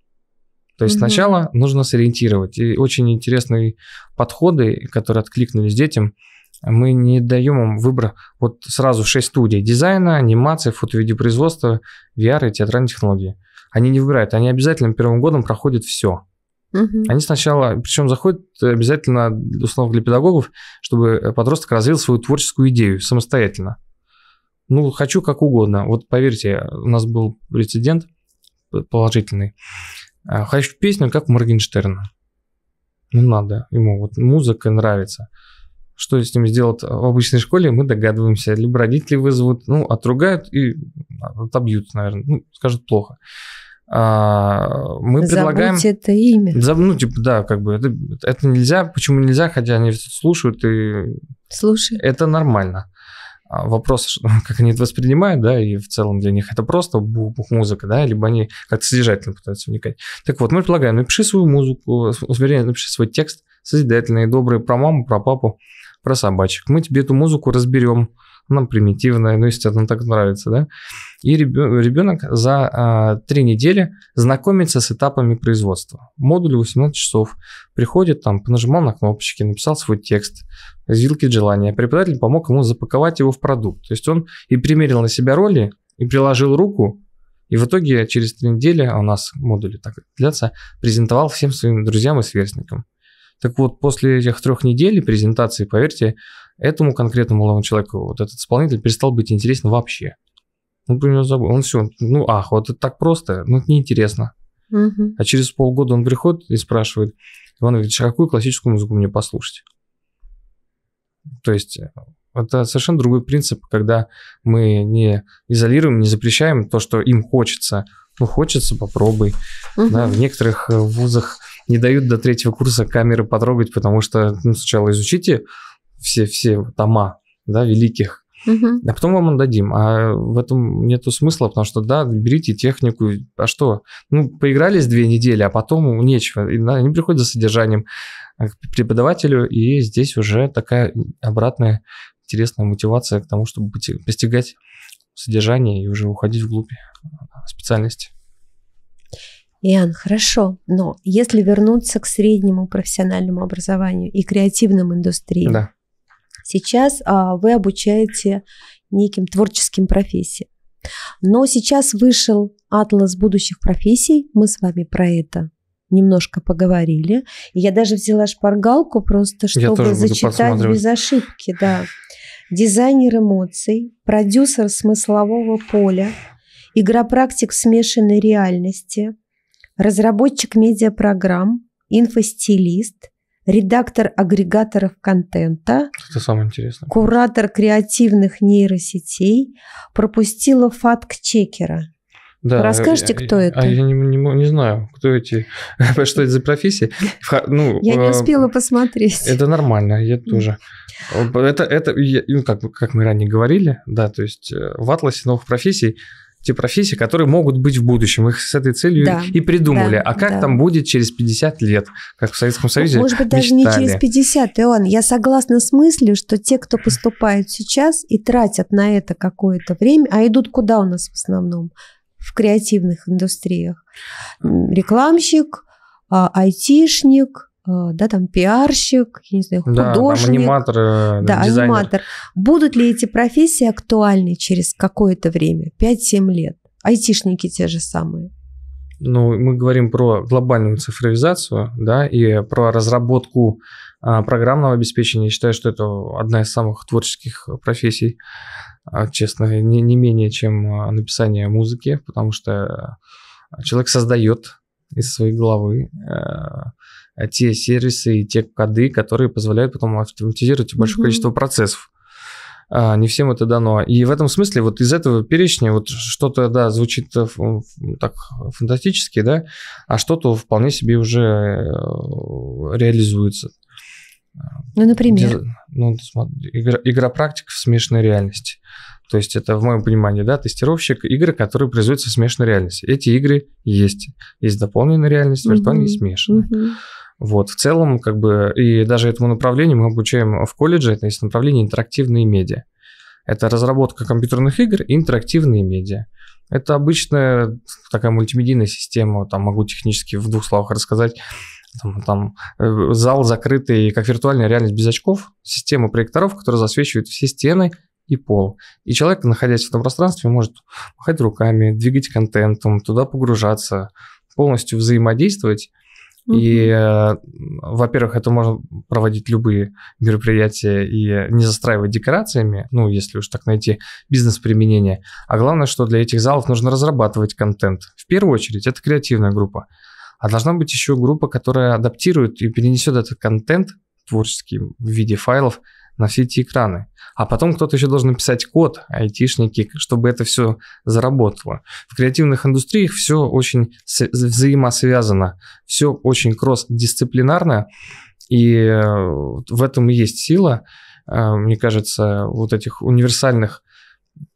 То есть угу. сначала нужно сориентировать. И очень интересные подходы, которые откликнулись детям, мы не даем им выбора. вот сразу шесть студий дизайна, анимации, фото-видеопроизводства, VR и театральной технологии. Они не выбирают, они обязательно первым годом проходят все. Угу. Они сначала, причем заходят обязательно, условно, для педагогов, чтобы подросток развил свою творческую идею самостоятельно. Ну, хочу как угодно. Вот поверьте, у нас был прецедент положительный. А, хочу песню, как у Моргенштерна. Ну, надо ему, вот музыка нравится что с ним сделать а, в обычной школе, мы догадываемся. Либо родители вызовут, ну, отругают и а, отобьют, наверное, ну, скажут плохо. А, мы Забудь предлагаем... это имя. Заб... Ну, типа, да, как бы это, это нельзя. Почему нельзя? Хотя они слушают и... Слушай. Это нормально. А, вопрос, как они это воспринимают, да, и в целом для них это просто бух музыка, да, либо они как-то содержательно пытаются вникать. Так вот, мы предлагаем, напиши свою музыку, вернее, напиши свой текст, созидательные, добрые, про маму, про папу, про собачек. Мы тебе эту музыку разберем, она примитивная, но ну, если она так нравится, да. И ребенок за а, три недели знакомится с этапами производства. Модуль 18 часов. Приходит там, нажимал на кнопочки, написал свой текст, вилки желания. Преподаватель помог ему запаковать его в продукт. То есть он и примерил на себя роли, и приложил руку, и в итоге через три недели у нас модули так длятся, презентовал всем своим друзьям и сверстникам. Так вот, после этих трех недель презентации, поверьте, этому конкретному молодому человеку вот этот исполнитель перестал быть интересен вообще. Он про него забыл. Он все, ну ах, вот это так просто, ну это неинтересно. Угу. А через полгода он приходит и спрашивает, Иван Викторович, а какую классическую музыку мне послушать? То есть э, это совершенно другой принцип, когда мы не изолируем, не запрещаем то, что им хочется. Ну, хочется, попробуй. Угу. Да, в некоторых э, вузах не дают до третьего курса камеры потрогать, потому что ну, сначала изучите все, все тома да, великих, угу. а потом вам отдадим. А в этом нету смысла, потому что, да, берите технику, а что? Ну, поигрались две недели, а потом нечего. И, да, они приходят за содержанием к преподавателю, и здесь уже такая обратная интересная мотивация к тому, чтобы постигать содержание и уже уходить в глубь специальности. Иан, хорошо, но если вернуться к среднему профессиональному образованию и креативным индустриям, да. сейчас а, вы обучаете неким творческим профессиям. Но сейчас вышел атлас будущих профессий, мы с вами про это немножко поговорили. я даже взяла шпаргалку просто, чтобы зачитать без ошибки. Да. Дизайнер эмоций, продюсер смыслового поля, игропрактик в смешанной реальности, разработчик медиапрограмм, инфостилист, редактор агрегаторов контента, это самое интересное. куратор креативных нейросетей, пропустила факт-чекера. Да, Расскажите, кто я, это? А я не, не, не знаю, кто эти, что это за профессии. Ну, я не э, успела посмотреть. Это нормально, я тоже. Э, это, это ну, как, как мы ранее говорили, да, то есть э, в атласе новых профессий те профессии, которые могут быть в будущем. Их с этой целью да, и придумали. Да, а как да. там будет через 50 лет, как в Советском Союзе? Ну, может быть, даже мечтали. не через 50, Иоанн. Я согласна с мыслью, что те, кто поступают сейчас и тратят на это какое-то время, а идут куда у нас в основном? В креативных индустриях. Рекламщик, а, айтишник – Э, да, там пиарщик, я не знаю, художник. Э, да, аниматор, да, аниматор. Будут ли эти профессии актуальны через какое-то время, 5-7 лет? Айтишники те же самые. Ну, мы говорим про глобальную цифровизацию, да, и про разработку а, программного обеспечения. Я считаю, что это одна из самых творческих профессий, а, честно, не, не менее, чем а, написание музыки, потому что а, человек создает из своей головы а, а те сервисы и те коды, которые позволяют потом автоматизировать большое mm-hmm. количество процессов. А, не всем это дано. И в этом смысле вот из этого перечня вот что-то, да, звучит э, так фантастически, да, а что-то вполне себе уже э, реализуется. Ну, например? Ну, игра, игра в смешанной реальности. То есть это, в моем понимании, да, тестировщик игры, которые производятся в смешанной реальности. Эти игры есть. Есть дополненная реальность, виртуальная угу, и смешанная. Угу. Вот, в целом, как бы, и даже этому направлению мы обучаем в колледже, это есть направление интерактивные медиа. Это разработка компьютерных игр и интерактивные медиа. Это обычная такая мультимедийная система, там могу технически в двух словах рассказать. Там, там э, зал закрытый, как виртуальная реальность без очков, система проекторов, которые засвечивают все стены и пол. И человек, находясь в этом пространстве, может махать руками, двигать контентом, туда погружаться, полностью взаимодействовать Mm-hmm. И, э, во-первых, это можно проводить любые мероприятия и не застраивать декорациями, ну, если уж так найти бизнес-применение. А главное, что для этих залов нужно разрабатывать контент. В первую очередь, это креативная группа. А должна быть еще группа, которая адаптирует и перенесет этот контент творческий в виде файлов – на все эти экраны. А потом кто-то еще должен писать код, айтишники, чтобы это все заработало. В креативных индустриях все очень взаимосвязано, все очень кросс-дисциплинарно, и э, в этом и есть сила, э, мне кажется, вот этих универсальных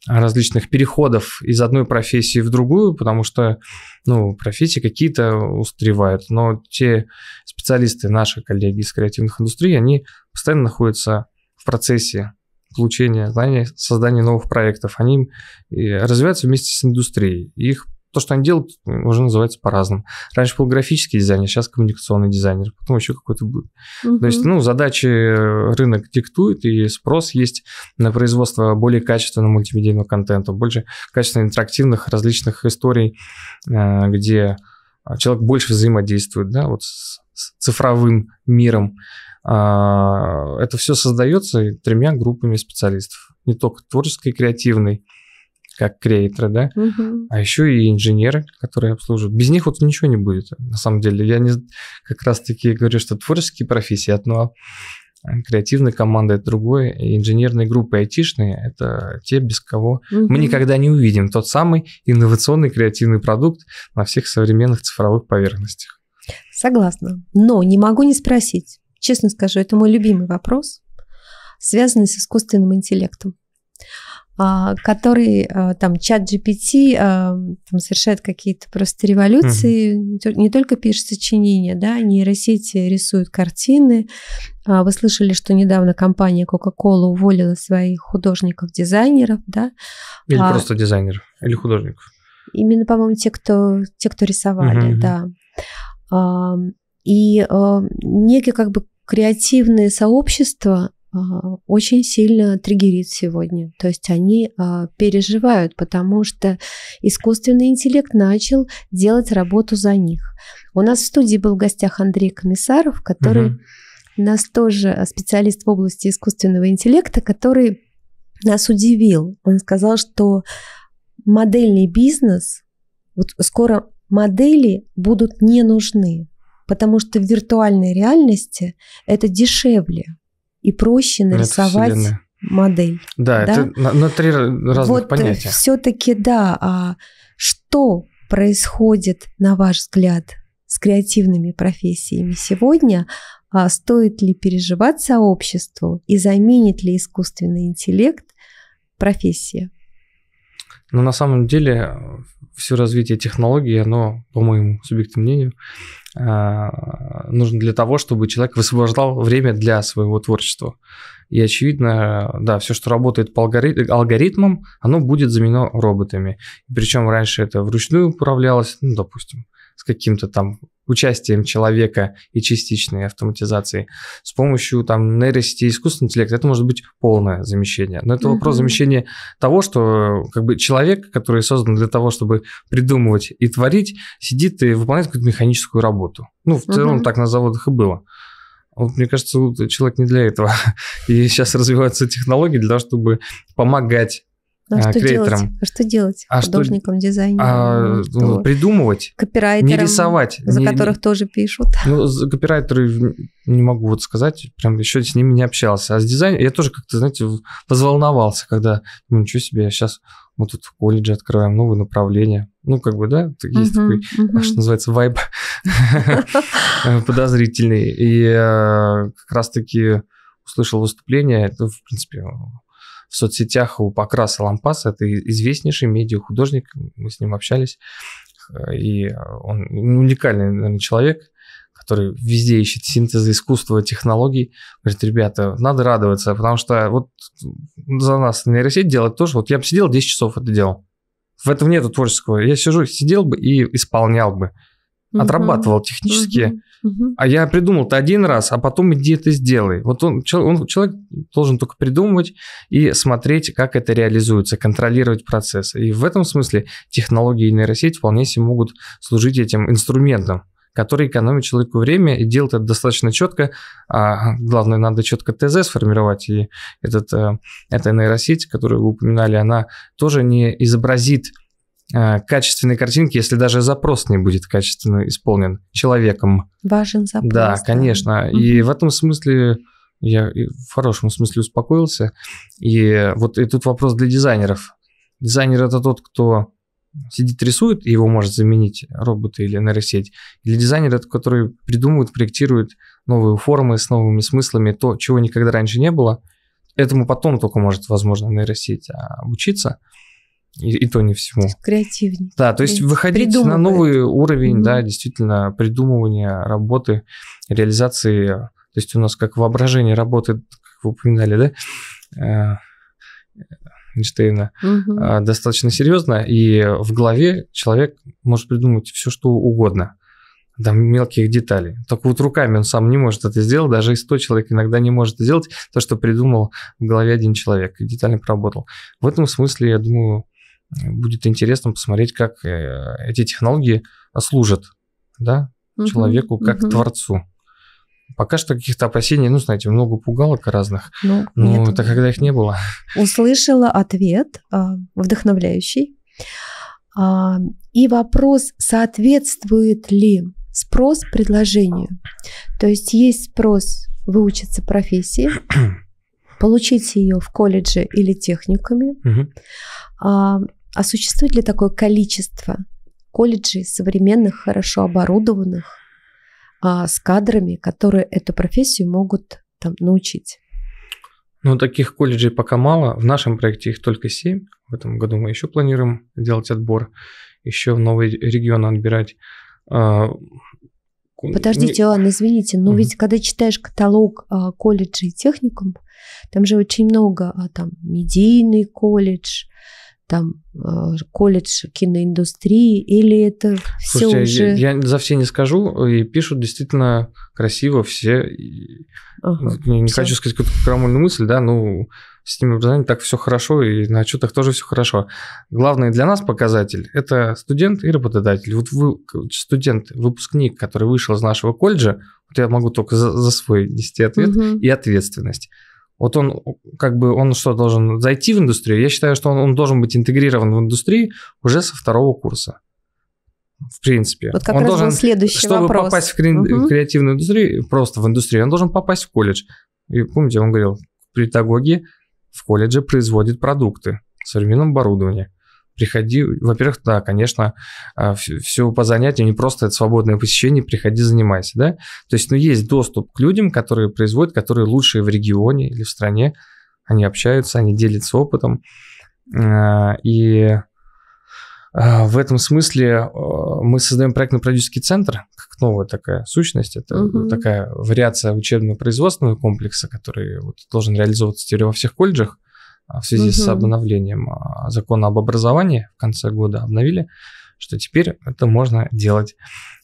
различных переходов из одной профессии в другую, потому что ну, профессии какие-то устревают, но те специалисты, наши коллеги из креативных индустрий, они постоянно находятся в процессе получения знаний, создания новых проектов. Они развиваются вместе с индустрией. Их то, что они делают, уже называется по-разному. Раньше был графический дизайнер, сейчас коммуникационный дизайнер, потом еще какой-то будет. Угу. То есть, ну, задачи э, рынок диктует, и спрос есть на производство более качественного мультимедийного контента, больше качественно интерактивных различных историй, э, где человек больше взаимодействует, да, вот с цифровым миром. А, это все создается тремя группами специалистов. Не только творческой и креативной, как креаторы, да, угу. а еще и инженеры, которые обслуживают. Без них вот ничего не будет, на самом деле. Я не как раз-таки говорю, что творческие профессии одно, а креативная команда – это другое, и инженерные группы айтишные – это те, без кого угу. мы никогда не увидим тот самый инновационный креативный продукт на всех современных цифровых поверхностях. Согласна. Но не могу не спросить, Честно скажу, это мой любимый вопрос, связанный с искусственным интеллектом а, который а, там чат GPT а, там, совершает какие-то просто революции, mm-hmm. не только пишет сочинения, да, нейросети рисуют картины. Вы слышали, что недавно компания Coca-Cola уволила своих художников-дизайнеров, да? Или а, просто дизайнеров, или художников. Именно, по-моему, те, кто, те, кто рисовали, mm-hmm. да. И э, некий как бы Креативные сообщества а, очень сильно триггерит сегодня. То есть они а, переживают, потому что искусственный интеллект начал делать работу за них. У нас в студии был в гостях Андрей Комиссаров, который угу. нас тоже специалист в области искусственного интеллекта, который нас удивил. Он сказал, что модельный бизнес, вот скоро модели будут не нужны потому что в виртуальной реальности это дешевле и проще нарисовать модель. Да, да? это на, на три разных вот э, понятия. Все-таки да. А что происходит, на ваш взгляд, с креативными профессиями сегодня? А стоит ли переживать сообществу и заменит ли искусственный интеллект профессия? Ну, на самом деле, все развитие технологий, оно, по моему субъективному мнению, э, нужно для того, чтобы человек высвобождал время для своего творчества. И, очевидно, да, все, что работает по алгоритмам, оно будет заменено роботами. Причем раньше это вручную управлялось, ну, допустим с каким-то там участием человека и частичной автоматизацией, с помощью там нейросети искусственного интеллекта, это может быть полное замещение. Но это mm-hmm. вопрос замещения того, что э, как бы человек, который создан для того, чтобы придумывать и творить, сидит и выполняет какую-то механическую работу. Ну, в целом mm-hmm. так на заводах и было. Вот, мне кажется, человек не для этого. И сейчас развиваются технологии для того, чтобы помогать а, а, что креатором. делать? А что делать? А Художником, что... дизайнером? А, что? Ну, придумывать. Копирайтером. Не рисовать. За не, которых не... тоже пишут. Ну, за копирайтеры не могу вот сказать, прям еще с ними не общался. А с дизайнером я тоже как-то, знаете, возволновался, когда, ну, ничего себе, сейчас мы тут в колледже открываем новое направление. Ну, как бы, да, есть uh-huh, такой, uh-huh. что называется, вайб подозрительный. И э, как раз-таки услышал выступление, это, в принципе, в соцсетях у Покраса Лампаса, это известнейший медиахудожник, мы с ним общались, э, и э, он уникальный, наверное, человек, который везде ищет синтезы искусства, технологий, говорит, ребята, надо радоваться, потому что вот за нас нейросеть делать тоже, вот я бы сидел 10 часов это делал. В этом нету творческого. Я сижу, сидел бы и исполнял бы угу. отрабатывал технически. Угу. А я придумал-то один раз, а потом иди это сделай. Вот он, он, человек должен только придумывать и смотреть, как это реализуется, контролировать процесс. И в этом смысле технологии нейросети вполне себе могут служить этим инструментом который экономит человеку время и делает это достаточно четко. А главное, надо четко ТЗ сформировать. И этот, э, эта нейросеть, которую вы упоминали, она тоже не изобразит Э, качественной картинки, если даже запрос не будет качественно исполнен человеком. Важен запрос. Да, конечно. Да. И угу. в этом смысле я в хорошем смысле успокоился. И вот и тут вопрос для дизайнеров. Дизайнер это тот, кто сидит, рисует, и его может заменить роботы или нейросеть. Или дизайнер это, который придумывает, проектирует новые формы с новыми смыслами, то, чего никогда раньше не было. Этому потом только может, возможно, нейросеть а, обучиться. А и, и то не всему. Креативнее. Да, то есть выходить на новый уровень, mm-hmm. да, действительно, придумывания работы, реализации. То есть у нас как воображение работает, как вы упоминали, да, э, Эйнштейна, mm-hmm. достаточно серьезно. И в голове человек может придумать все, что угодно там мелких деталей. Только вот руками он сам не может это сделать, даже и 100 человек иногда не может сделать то, что придумал в голове один человек и детально проработал. В этом смысле, я думаю, будет интересно посмотреть, как э, эти технологии служат да, угу, человеку как угу. творцу. Пока что каких-то опасений, ну, знаете, много пугалок разных, ну, но нет. это когда их не было. Услышала ответ а, вдохновляющий. А, и вопрос, соответствует ли спрос предложению. То есть есть спрос выучиться профессии, получить ее в колледже или техникуме, угу. а, существует ли такое количество колледжей современных, хорошо оборудованных, а, с кадрами, которые эту профессию могут там научить? Ну, таких колледжей пока мало. В нашем проекте их только 7. В этом году мы еще планируем делать отбор, еще в новые регионы отбирать. А, Подождите, не... ладно, извините, но угу. ведь когда читаешь каталог а, колледжей и техникум, там же очень много, а, там, медийный колледж, там а, колледж киноиндустрии или это все Слушайте, уже... Я, я за все не скажу, и пишут действительно красиво все. Ага, не все. хочу сказать какую-то крамольную мысль, да, ну, с ним образованием так все хорошо, и на отчетах тоже все хорошо. Главный для нас показатель – это студент и работодатель. Вот вы, студент, выпускник, который вышел из нашего колледжа, вот я могу только за, за свой нести ответ, угу. и ответственность. Вот он, как бы, он что, должен зайти в индустрию? Я считаю, что он, он должен быть интегрирован в индустрию уже со второго курса. В принципе. Вот как он раз должен, был следующий чтобы вопрос. Чтобы попасть в кре- угу. креативную индустрию, просто в индустрию, он должен попасть в колледж. И помните, он говорил, педагоги в колледже производит продукты в современном оборудовании. Приходи, во-первых, да, конечно, а, все по занятиям, не просто это свободное посещение, приходи, занимайся, да. То есть, ну, есть доступ к людям, которые производят, которые лучшие в регионе или в стране, они общаются, они делятся опытом, а, и а, в этом смысле э, мы создаем проектно-продюсерский центр, как новая такая сущность, это угу. такая вариация учебно-производственного комплекса, который вот должен реализовываться теперь во всех колледжах а, в связи угу. с обновлением а, закона об образовании в конце года обновили, что теперь это можно делать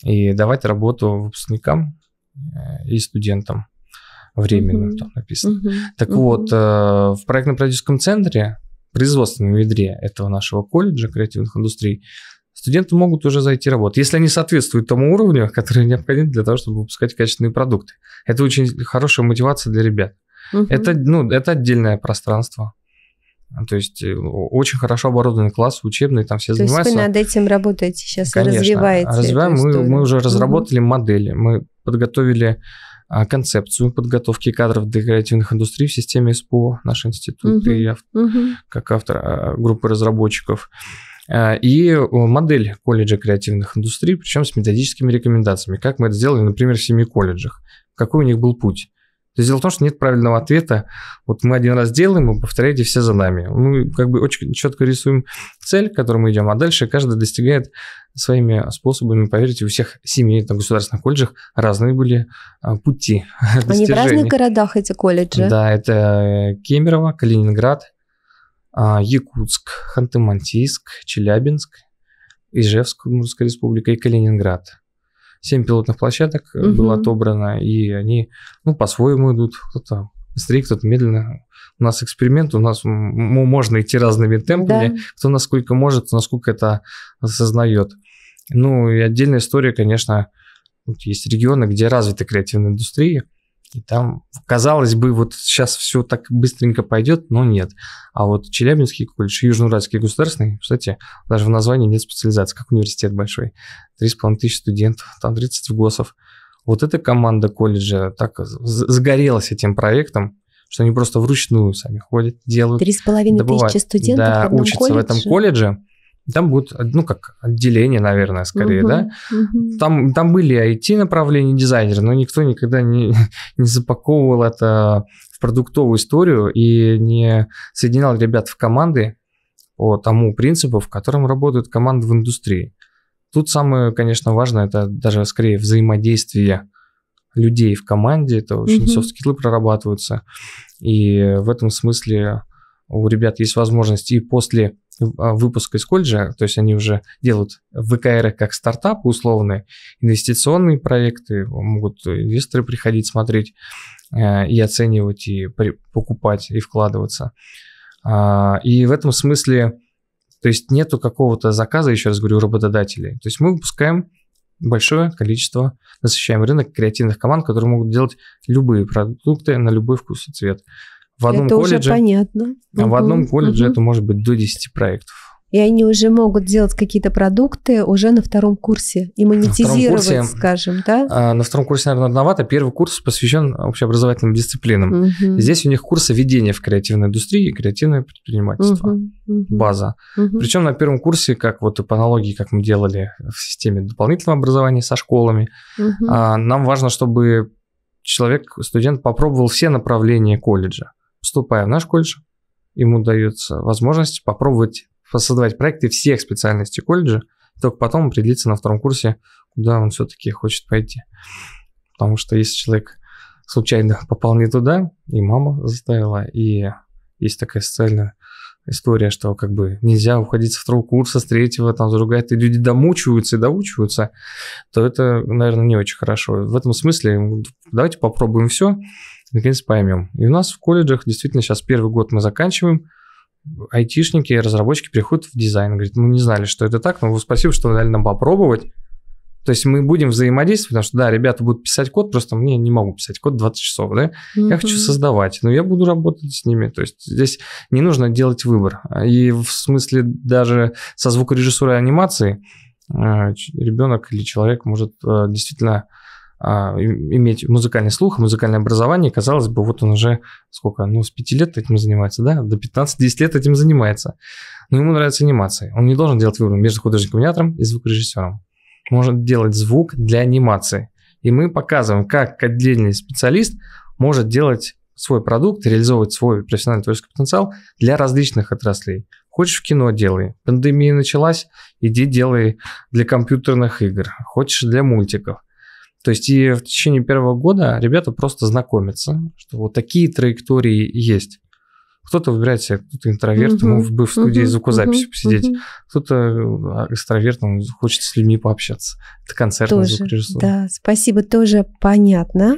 и давать работу выпускникам э, и студентам временно. угу. там написано. Угу. Так угу. вот, э, в проектно-продюсерском центре производственном ядре этого нашего колледжа креативных индустрий, студенты могут уже зайти работать, если они соответствуют тому уровню, который необходим для того, чтобы выпускать качественные продукты. Это очень хорошая мотивация для ребят. Угу. Это, ну, это отдельное пространство. А, то есть э, очень хорошо оборудованный класс, учебный, там все То занимаются. То есть вы над этим работаете сейчас, Конечно. развиваете. Развиваем, мы, мы уже разработали угу. модели, мы подготовили а, концепцию подготовки кадров декоративных индустрий в системе СПО, наш институт, угу, и я угу. как автор а, группы разработчиков а, и модель колледжа креативных индустрий, причем с методическими рекомендациями, как мы это сделали, например, в семи колледжах, какой у них был путь. То есть дело в том, что нет правильного ответа. Вот мы один раз делаем, вы повторяете все за нами. Мы ну, как бы очень четко рисуем цель, к которой мы идем, а дальше каждый достигает своими способами. Поверьте, у всех семей, там, государственных колледжах разные были а, пути Они в разных городах, эти колледжи. Да, это э, Кемерово, Калининград, а, Якутск, Ханты-Мансийск, Челябинск, Ижевск, Удмуртская республика и Калининград. 7 пилотных площадок угу. было отобрано, и они, ну, по-своему идут. Кто-то быстрее, кто-то медленно. У нас эксперимент, у нас можно идти разными темпами, да. кто насколько может, кто насколько это осознает. Ну, и отдельная история, конечно, вот есть регионы, где развиты креативные индустрии и там, казалось бы, вот сейчас все так быстренько пойдет, но нет. А вот Челябинский колледж, Южноуральский государственный, кстати, даже в названии нет специализации, как университет большой. 3,5 тысячи студентов, там 30 ГОСов. Вот эта команда колледжа так загорелась этим проектом, что они просто вручную сами ходят, делают, Три с половиной тысячи студентов да, в одном учатся колледже. в этом колледже. Там будет, э, ну, как отделение, наверное, скорее, угу, да? Угу. Там, там были IT-направления дизайнеры, но никто никогда не, не запаковывал это в продуктовую историю и не соединял ребят в команды по тому принципу, в котором работают команды в индустрии. Тут самое, конечно, важное, это даже скорее взаимодействие людей в команде, это очень угу. софт-скиллы прорабатываются. И в этом смысле у ребят есть возможность и после э, выпуска из колледжа, то есть они уже делают ВКР как стартапы условные, инвестиционные проекты, могут инвесторы приходить смотреть э, и оценивать, и покупать, и вкладываться. А, и в этом смысле, то есть нету какого-то заказа, еще раз говорю, у работодателей. То есть мы выпускаем большое количество, насыщаем рынок креативных команд, которые могут делать любые продукты на любой вкус и цвет. В одном это колледже, уже понятно. А в одном колледже это может быть до 10 проектов. И они уже могут делать какие-то продукты уже на втором курсе и монетизировать, курсе, скажем, да? А, на втором курсе, наверное, одновато. Первый курс посвящен общеобразовательным дисциплинам. Угу. Здесь у них курсы ведения в креативной индустрии и креативное предпринимательство. Угу. База. Угу. Причем на первом курсе, как вот по аналогии, как мы делали в системе дополнительного образования со школами, угу. нам важно, чтобы человек, студент попробовал все направления колледжа вступая в наш колледж, ему дается возможность попробовать создавать проекты всех специальностей колледжа, только потом определиться на втором курсе, куда он все-таки хочет пойти. Потому что если человек случайно попал не туда, и мама заставила, и есть такая социальная история, что как бы нельзя уходить со второго курса, с третьего, там, с другая, и люди домучиваются и доучиваются, то это, наверное, не очень хорошо. В этом смысле давайте попробуем все, наконец поймем. И у нас в колледжах действительно сейчас первый год мы заканчиваем, айтишники, разработчики приходят в дизайн. Говорят, мы «Ну, не знали, что это так, но спасибо, что вы дали нам попробовать. То есть мы будем взаимодействовать, потому что, да, ребята будут писать код, просто мне не могу писать код 20 часов, да? Mm-hmm. Я хочу создавать, но я буду работать с ними. То есть здесь не нужно делать выбор. И в смысле даже со звукорежиссурой анимации э, ребенок или человек может э, действительно а, иметь музыкальный слух, музыкальное образование, казалось бы, вот он уже сколько, ну, с 5 лет этим занимается, да, до 15-10 лет этим занимается. Но ему нравится анимация. Он не должен делать выбор между художником-аниматором и звукорежиссером. Может делать звук для анимации. И мы показываем, как отдельный специалист может делать свой продукт, реализовывать свой профессиональный творческий потенциал для различных отраслей. Хочешь в кино делай. Пандемия началась, иди делай для компьютерных игр. Хочешь для мультиков – то есть и в течение первого года ребята просто знакомятся, что вот такие траектории есть. Кто-то выбирает себе, кто-то интроверт, ему в в студии звукозаписи посидеть, кто-то а, экстраверт, он хочет с людьми пообщаться. Это концерт тоже, звукорежиссер. Да, спасибо, тоже понятно.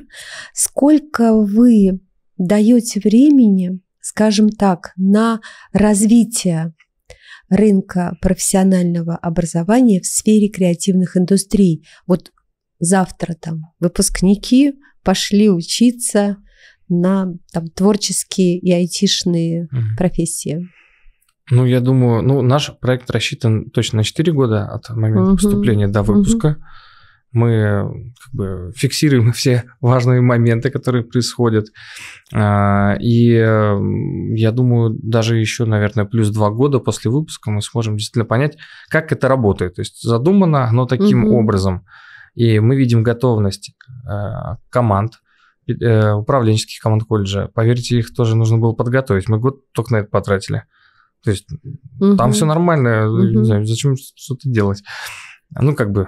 Сколько вы даете времени, скажем так, на развитие рынка профессионального образования в сфере креативных индустрий. Вот завтра там выпускники пошли учиться на там, творческие и айтишные угу. профессии. Ну, я думаю, ну, наш проект рассчитан точно на 4 года от момента угу. поступления до выпуска. Угу. Мы как бы фиксируем все важные моменты, которые происходят. А, и я думаю, даже еще, наверное, плюс два года после выпуска мы сможем действительно понять, как это работает. То есть задумано оно таким угу. образом. И мы видим готовность э, команд, э, управленческих команд колледжа. Поверьте, их тоже нужно было подготовить. Мы год только на это потратили. То есть угу. там все нормально, угу. не знаю, зачем что-то делать. Ну, как бы,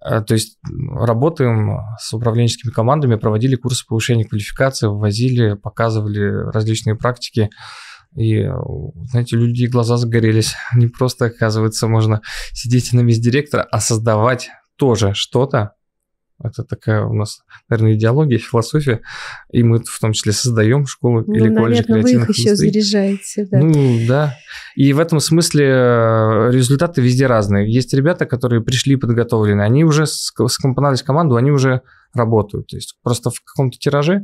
то есть работаем с управленческими командами, проводили курсы повышения квалификации, ввозили, показывали различные практики. И, знаете, люди глаза загорелись. Не просто, оказывается, можно сидеть на весь директора, а создавать тоже что-то. Это такая у нас, наверное, идеология, философия. И мы в том числе создаем школу ну, или колледж креативных вы их еще заряжаете, да. Ну, да. И в этом смысле э, результаты везде разные. Есть ребята, которые пришли подготовлены, они уже скомпоновались в команду, они уже работают. То есть просто в каком-то тираже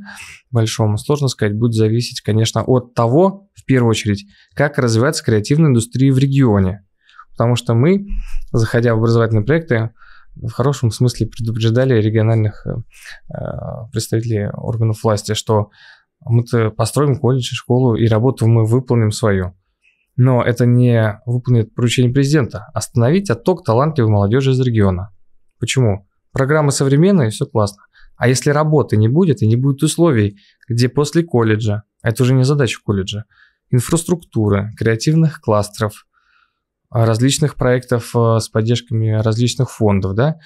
большом, сложно сказать, будет зависеть, конечно, от того, в первую очередь, как развивается креативная индустрия в регионе. Потому что мы, заходя в образовательные проекты, в хорошем смысле предупреждали региональных э, э, представителей органов власти, что мы-то построим колледж и школу, и работу мы выполним свою. Но это не выполнит поручение президента – остановить отток талантливой молодежи из региона. Почему? Программа современная, все классно. А если работы не будет и не будет условий, где после колледжа, это уже не задача колледжа, инфраструктуры, креативных кластеров, различных проектов э, с поддержками различных фондов, да,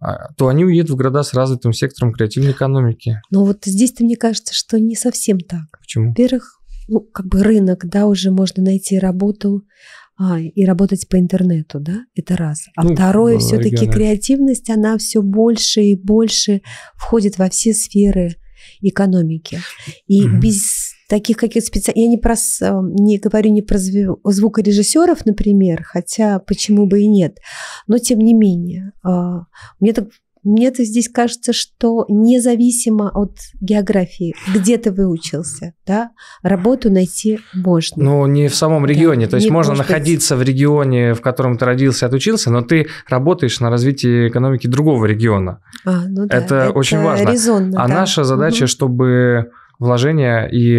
а, то они уедут в города с развитым сектором креативной экономики. Ну вот здесь-то мне кажется, что не совсем так. Почему? Во-первых, ну, как бы рынок, да, уже можно найти работу а, и работать по интернету, да, это раз. А ну, второе, все-таки креативность, она все больше и больше входит во все сферы экономики. И mm-hmm. без таких каких то специалистов. Я не, про, эм, не говорю не про звукорежиссеров, например, хотя почему бы и нет. Но тем не менее, а, мне так мне то здесь кажется, что независимо от географии, где ты выучился, да, работу найти можно. Ну, не в самом регионе. Да, то есть можно находиться быть. в регионе, в котором ты родился и отучился, но ты работаешь на развитии экономики другого региона. А, ну да, это, это очень важно. Резонно, а да. наша задача, угу. чтобы вложения и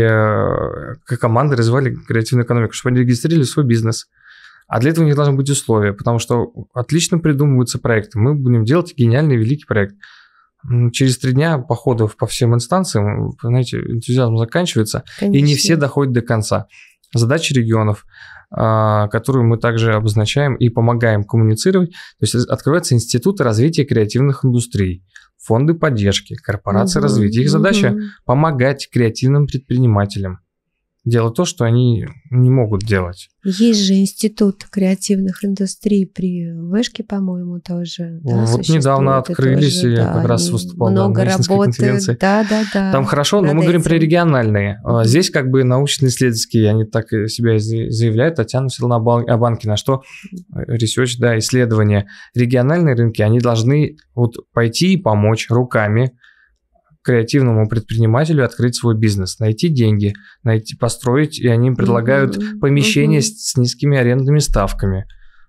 как э, команды развивали креативную экономику, чтобы они регистрировали свой бизнес. А для этого у них должны быть условия, потому что отлично придумываются проекты. Мы будем делать гениальный, великий проект. Через три дня походов по всем инстанциям, знаете, энтузиазм заканчивается, Конечно. и не все доходят до конца. Задачи регионов, а, которую мы также обозначаем и помогаем коммуницировать, то есть открываются институты развития креативных индустрий фонды поддержки, корпорации угу. развития. Их задача угу. помогать креативным предпринимателям, делать то, что они не могут делать. Есть же институт креативных индустрий при Вышке, по-моему, тоже. Да, вот недавно открылись, тоже, и да, я как раз выступал на научной конференции. Да, да, да. Там хорошо, но мы говорим про региональные. А, здесь как бы научно-исследовательские, они так себя заявляют, а Татьяна все равно о банке, на что э, ресерч, да, исследования. Региональные рынки, они должны вот пойти и помочь руками, креативному предпринимателю открыть свой бизнес, найти деньги, найти, построить, и они предлагают mm-hmm. помещение mm-hmm. С, с низкими арендными ставками.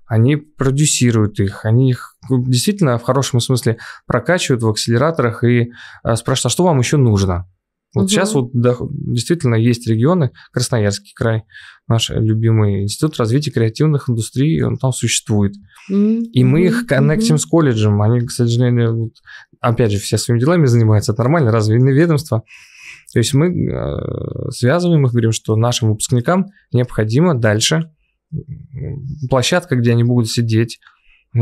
Они продюсируют их, они их ну, действительно в хорошем смысле прокачивают в акселераторах и а, спрашивают, а что вам еще нужно? Вот угу. сейчас вот действительно есть регионы, Красноярский край, наш любимый институт развития креативных индустрий, он там существует. mm И мы их коннектим mm с колледжем. Они, к сожалению, опять же, все своими делами занимаются. Это нормально, разве ведомства, То есть мы э, связываем их, говорим, что нашим выпускникам необходимо дальше площадка, где они будут сидеть,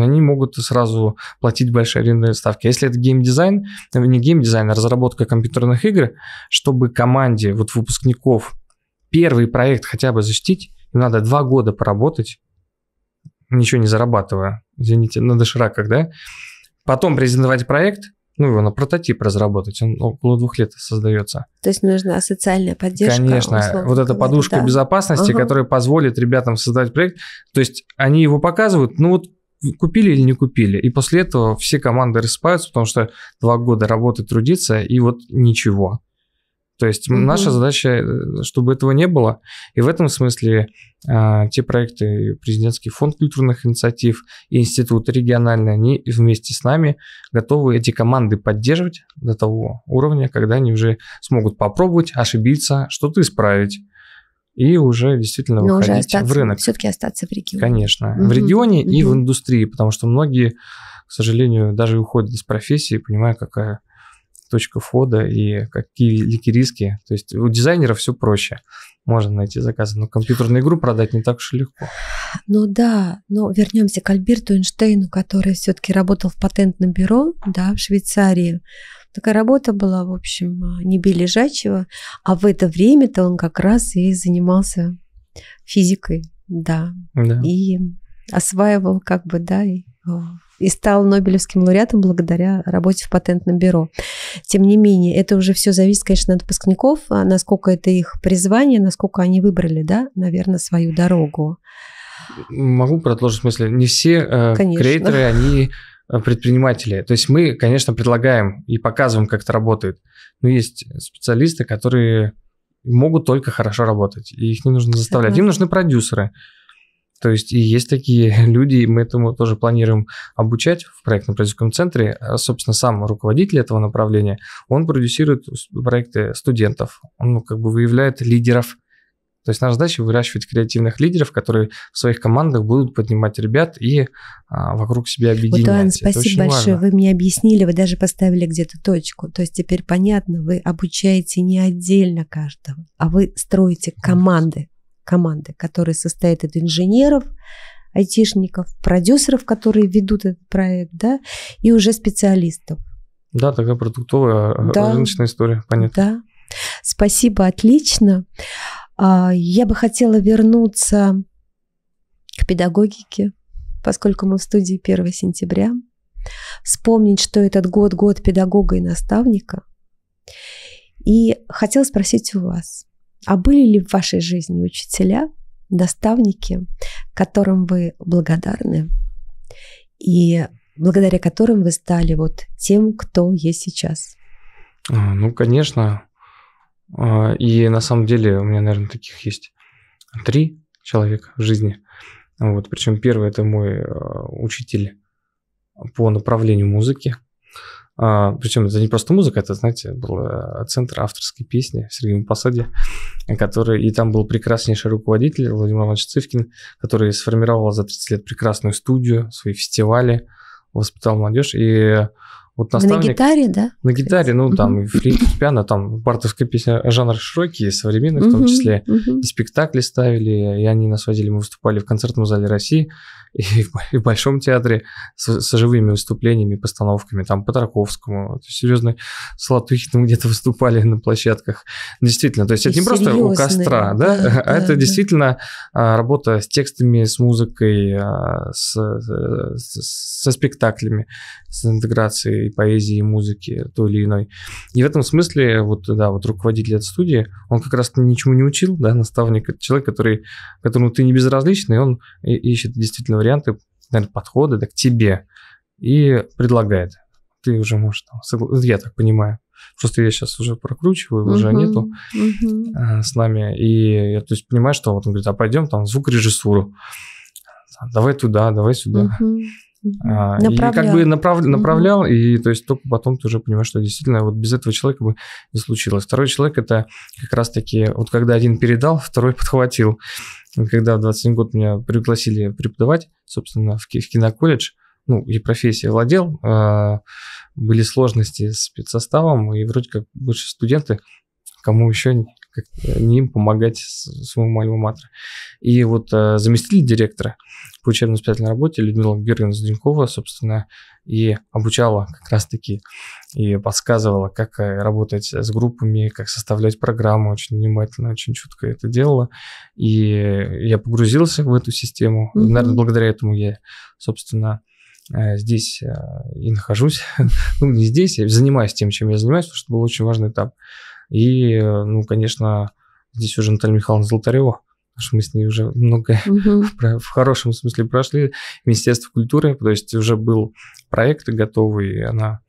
они могут сразу платить большие арендные ставки. Если это геймдизайн, э, не геймдизайн, а разработка компьютерных игр, чтобы команде вот выпускников первый проект хотя бы защитить, им надо два года поработать, ничего не зарабатывая, извините, на дошираках, да, потом презентовать проект, ну, его на прототип разработать, он около двух лет создается. То есть нужна социальная поддержка. Конечно, условно, вот эта подушка да. безопасности, угу. которая позволит ребятам создать проект. То есть они его показывают, ну вот купили или не купили. И после этого все команды рассыпаются, потому что два года работать трудиться, и вот ничего. То есть угу. наша задача, э, чтобы этого не было. И в этом смысле э, те проекты, президентский фонд культурных инициатив и институт региональный, они вместе с нами готовы эти команды поддерживать до того уровня, когда они уже смогут попробовать, ошибиться, что-то исправить и уже действительно Но выходить уже остаться, в рынок. Все-таки остаться в регионе. Конечно, угу. в регионе угу. и в индустрии, потому что многие, к сожалению, даже уходят из профессии, понимая, какая точка входа и какие великие риски. То есть у дизайнера все проще. Можно найти заказы, но компьютерную игру продать не так уж и легко. Ну да, но вернемся к Альберту Эйнштейну, который все-таки работал в патентном бюро да, в Швейцарии. Такая работа была, в общем, не бей лежачего, а в это время-то он как раз и занимался физикой, да, да. и осваивал как бы, да, и и стал Нобелевским лауреатом благодаря работе в патентном бюро. Тем не менее, это уже все зависит, конечно, от выпускников, а насколько это их призвание, насколько они выбрали, да, наверное, свою дорогу. Могу продолжить в смысле, Не все э, конечно. креаторы, они э, предприниматели. То есть мы, конечно, предлагаем и показываем, как это работает. Но есть специалисты, которые могут только хорошо работать, и их не нужно заставляет. заставлять. Им нужны продюсеры. То есть и есть такие люди, и мы этому тоже планируем обучать в проектном продюсерском центре. А, собственно, сам руководитель этого направления, он продюсирует проекты студентов. Он ну, как бы выявляет лидеров то есть наша задача выращивать креативных лидеров, которые в своих командах будут поднимать ребят и а, вокруг себя объединять. Вот, Анна, спасибо большое. Важно. Вы мне объяснили, вы даже поставили где-то точку. То есть теперь понятно, вы обучаете не отдельно каждого, а вы строите команды команды, которая состоит из инженеров, айтишников, продюсеров, которые ведут этот проект, да, и уже специалистов. Да, такая продуктовая э, да. рыночная история, понятно. Да. Спасибо, отлично. А, я бы хотела вернуться к педагогике, поскольку мы в студии 1 сентября. Вспомнить, что этот год – год педагога и наставника. И хотела спросить у вас – а были ли в вашей жизни учителя, наставники, которым вы благодарны и благодаря которым вы стали вот тем, кто есть сейчас? А, ну, конечно. А, и на самом деле у меня, наверное, таких есть три человека в жизни. Вот, причем первый это мой а, учитель по направлению музыки. А, Причем это не просто музыка, это, знаете, был э, центр авторской песни в Сергеем Посаде, который, и там был прекраснейший руководитель Владимир Иванович Цивкин, который сформировал за 30 лет прекрасную студию, свои фестивали, воспитал молодежь. И вот наставник, на гитаре, да? На гитаре, ну, там, и флейт, пиано, там, бартовская песня, жанр широкий, современный в том числе. И спектакли ставили, и они нас водили, мы выступали в концертном зале России и в, Большом театре с, живыми выступлениями, постановками, там, по Тарковскому, серьезные с там где-то выступали на площадках. Действительно, то есть это не просто у костра, да, а это действительно а, работа с текстами, с музыкой, а, со спектаклями, с интеграцией и поэзии, и музыки той или иной. И в этом смысле, вот, да, вот руководитель от студии, он как раз ничему не учил, да, наставник, это человек, который, которому ты не безразличный, он ищет действительно варианты, наверное, подхода да, к тебе и предлагает. Ты уже можешь, там, согла... я так понимаю. Просто я сейчас уже прокручиваю, уже uh-huh, нету uh-huh. с нами. И я то есть, понимаю, что вот он говорит, а пойдем там звук режиссуру давай туда, давай сюда. Угу. Направлял. И как бы направ, направлял, угу. и то есть только потом ты уже понимаешь, что действительно вот без этого человека бы не случилось. Второй человек это как раз-таки, вот когда один передал, второй подхватил. Когда в 21 год меня пригласили преподавать, собственно, в, в киноколледж, ну, и профессия владел, а, были сложности с спецсоставом, и вроде как больше студенты, кому еще как э, не помогать своему альма-матеру. И вот э, заместитель директора по учебно-воспитательной работе Людмила Георгиевна Зуденкова, собственно, и обучала как раз-таки и подсказывала, как э, работать с группами, как составлять программу, очень внимательно, очень чутко это делала. И я погрузился в эту систему. Mm-hmm. Наверное, благодаря этому я, собственно, э, здесь и нахожусь. ну, не здесь, я занимаюсь тем, чем я занимаюсь, потому что был очень важный этап. И, э, ну, конечно, здесь уже Наталья Михайловна Золотарева, потому что мы с ней уже многое угу. в, в хорошем смысле прошли. Министерство культуры, то есть уже был проект готовый, и она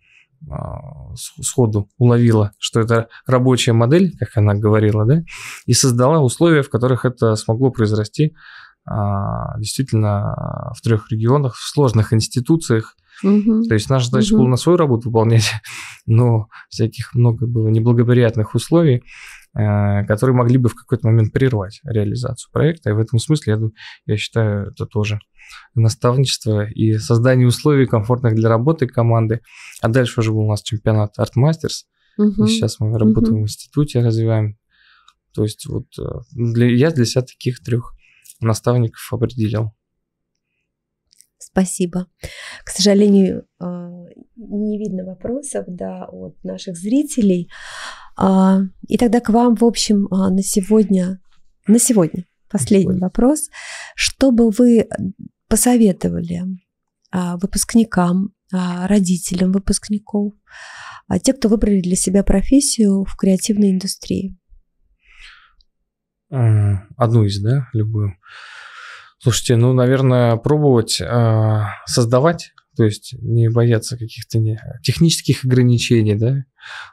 а, сходу уловила, что это рабочая модель, как она говорила, да, и создала условия, в которых это смогло произрасти а, действительно в трех регионах, в сложных институциях. Угу. То есть наша задача угу. была на свою работу выполнять, но всяких много было неблагоприятных условий, э, которые могли бы в какой-то момент прервать реализацию проекта. И в этом смысле, я, я считаю, это тоже наставничество и создание условий комфортных для работы команды. А дальше уже был у нас чемпионат Art Masters. Угу. Сейчас мы работаем угу. в институте, развиваем. То есть вот э, для, я для себя таких трех наставников определил. Спасибо. К сожалению, э, не видно вопросов да, от наших зрителей. А, и тогда к вам, в общем, а, на сегодня, на сегодня последний вопрос. Что бы вы посоветовали а, выпускникам, родителям выпускников, те, кто выбрали для себя профессию в креативной индустрии? Одну из, да, любую. Слушайте, ну, наверное, пробовать э, создавать, то есть не бояться каких-то не... технических ограничений, да,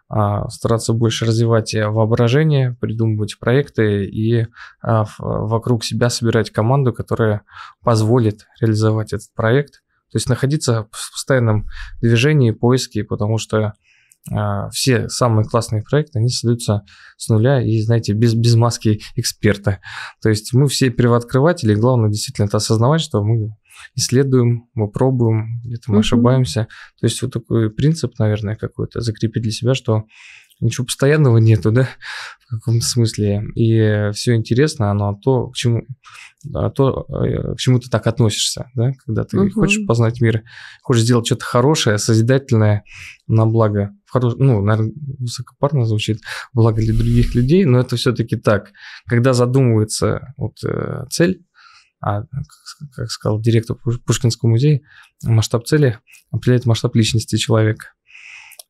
а стараться больше развивать э, воображение, придумывать проекты и а, в, вокруг себя собирать команду, которая позволит реализовать этот проект. То есть находиться в постоянном движении, поиске, потому что а, все самые классные проекты, они создаются с нуля и, знаете, без, без маски эксперта. То есть мы все первооткрыватели, главное действительно это осознавать, что мы исследуем, мы пробуем, где-то мы угу. ошибаемся. То есть вот такой принцип, наверное, какой-то закрепить для себя, что ничего постоянного нету, да, в каком-то смысле. И все интересно, оно то, к чему, а то, э, к чему ты так относишься, да, когда ты угу. хочешь познать мир, хочешь сделать что-то хорошее, созидательное на благо, хорош... ну, наверное, высокопарно звучит, благо для других людей, но это все-таки так. Когда задумывается вот э, цель, а, как сказал директор Пушкинского музея, масштаб цели определяет масштаб личности человека.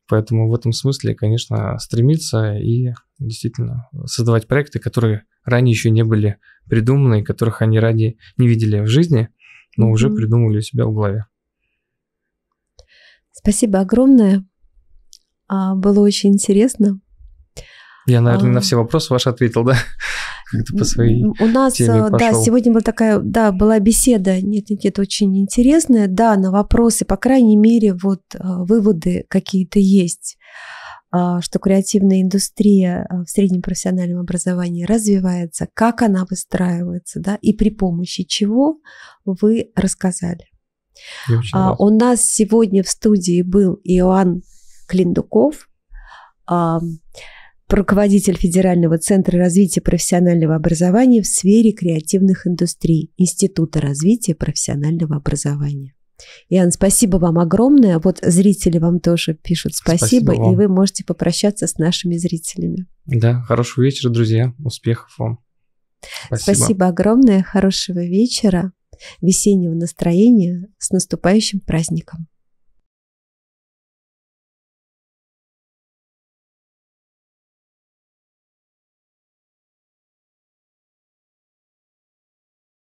Поэтому в этом смысле, конечно, стремиться и действительно создавать проекты, которые ранее еще не были придуманы, которых они ранее не видели в жизни, но mm-hmm. уже придумали у себя в голове. Спасибо огромное. А, было очень интересно. Я, наверное, а... на все вопросы ваши ответил, да? как-то по своей У нас, теме пошел. Э, да, сегодня была такая, да, была беседа, нет, нет, очень интересная, да, на вопросы, по крайней мере, вот э, выводы какие-то есть а, что креативная индустрия э, в среднем профессиональном образовании развивается, как она выстраивается, да, и при помощи чего вы рассказали. А, у нас сегодня в студии был Иоанн Клиндуков, руководитель Федерального центра развития профессионального образования в сфере креативных индустрий Института развития профессионального образования. Иоанн, спасибо вам огромное. Вот зрители вам тоже пишут спасибо, спасибо и вы можете попрощаться с нашими зрителями. Да, хорошего вечера, друзья. Успехов вам. Спасибо, спасибо огромное. Хорошего вечера, весеннего настроения. С наступающим праздником.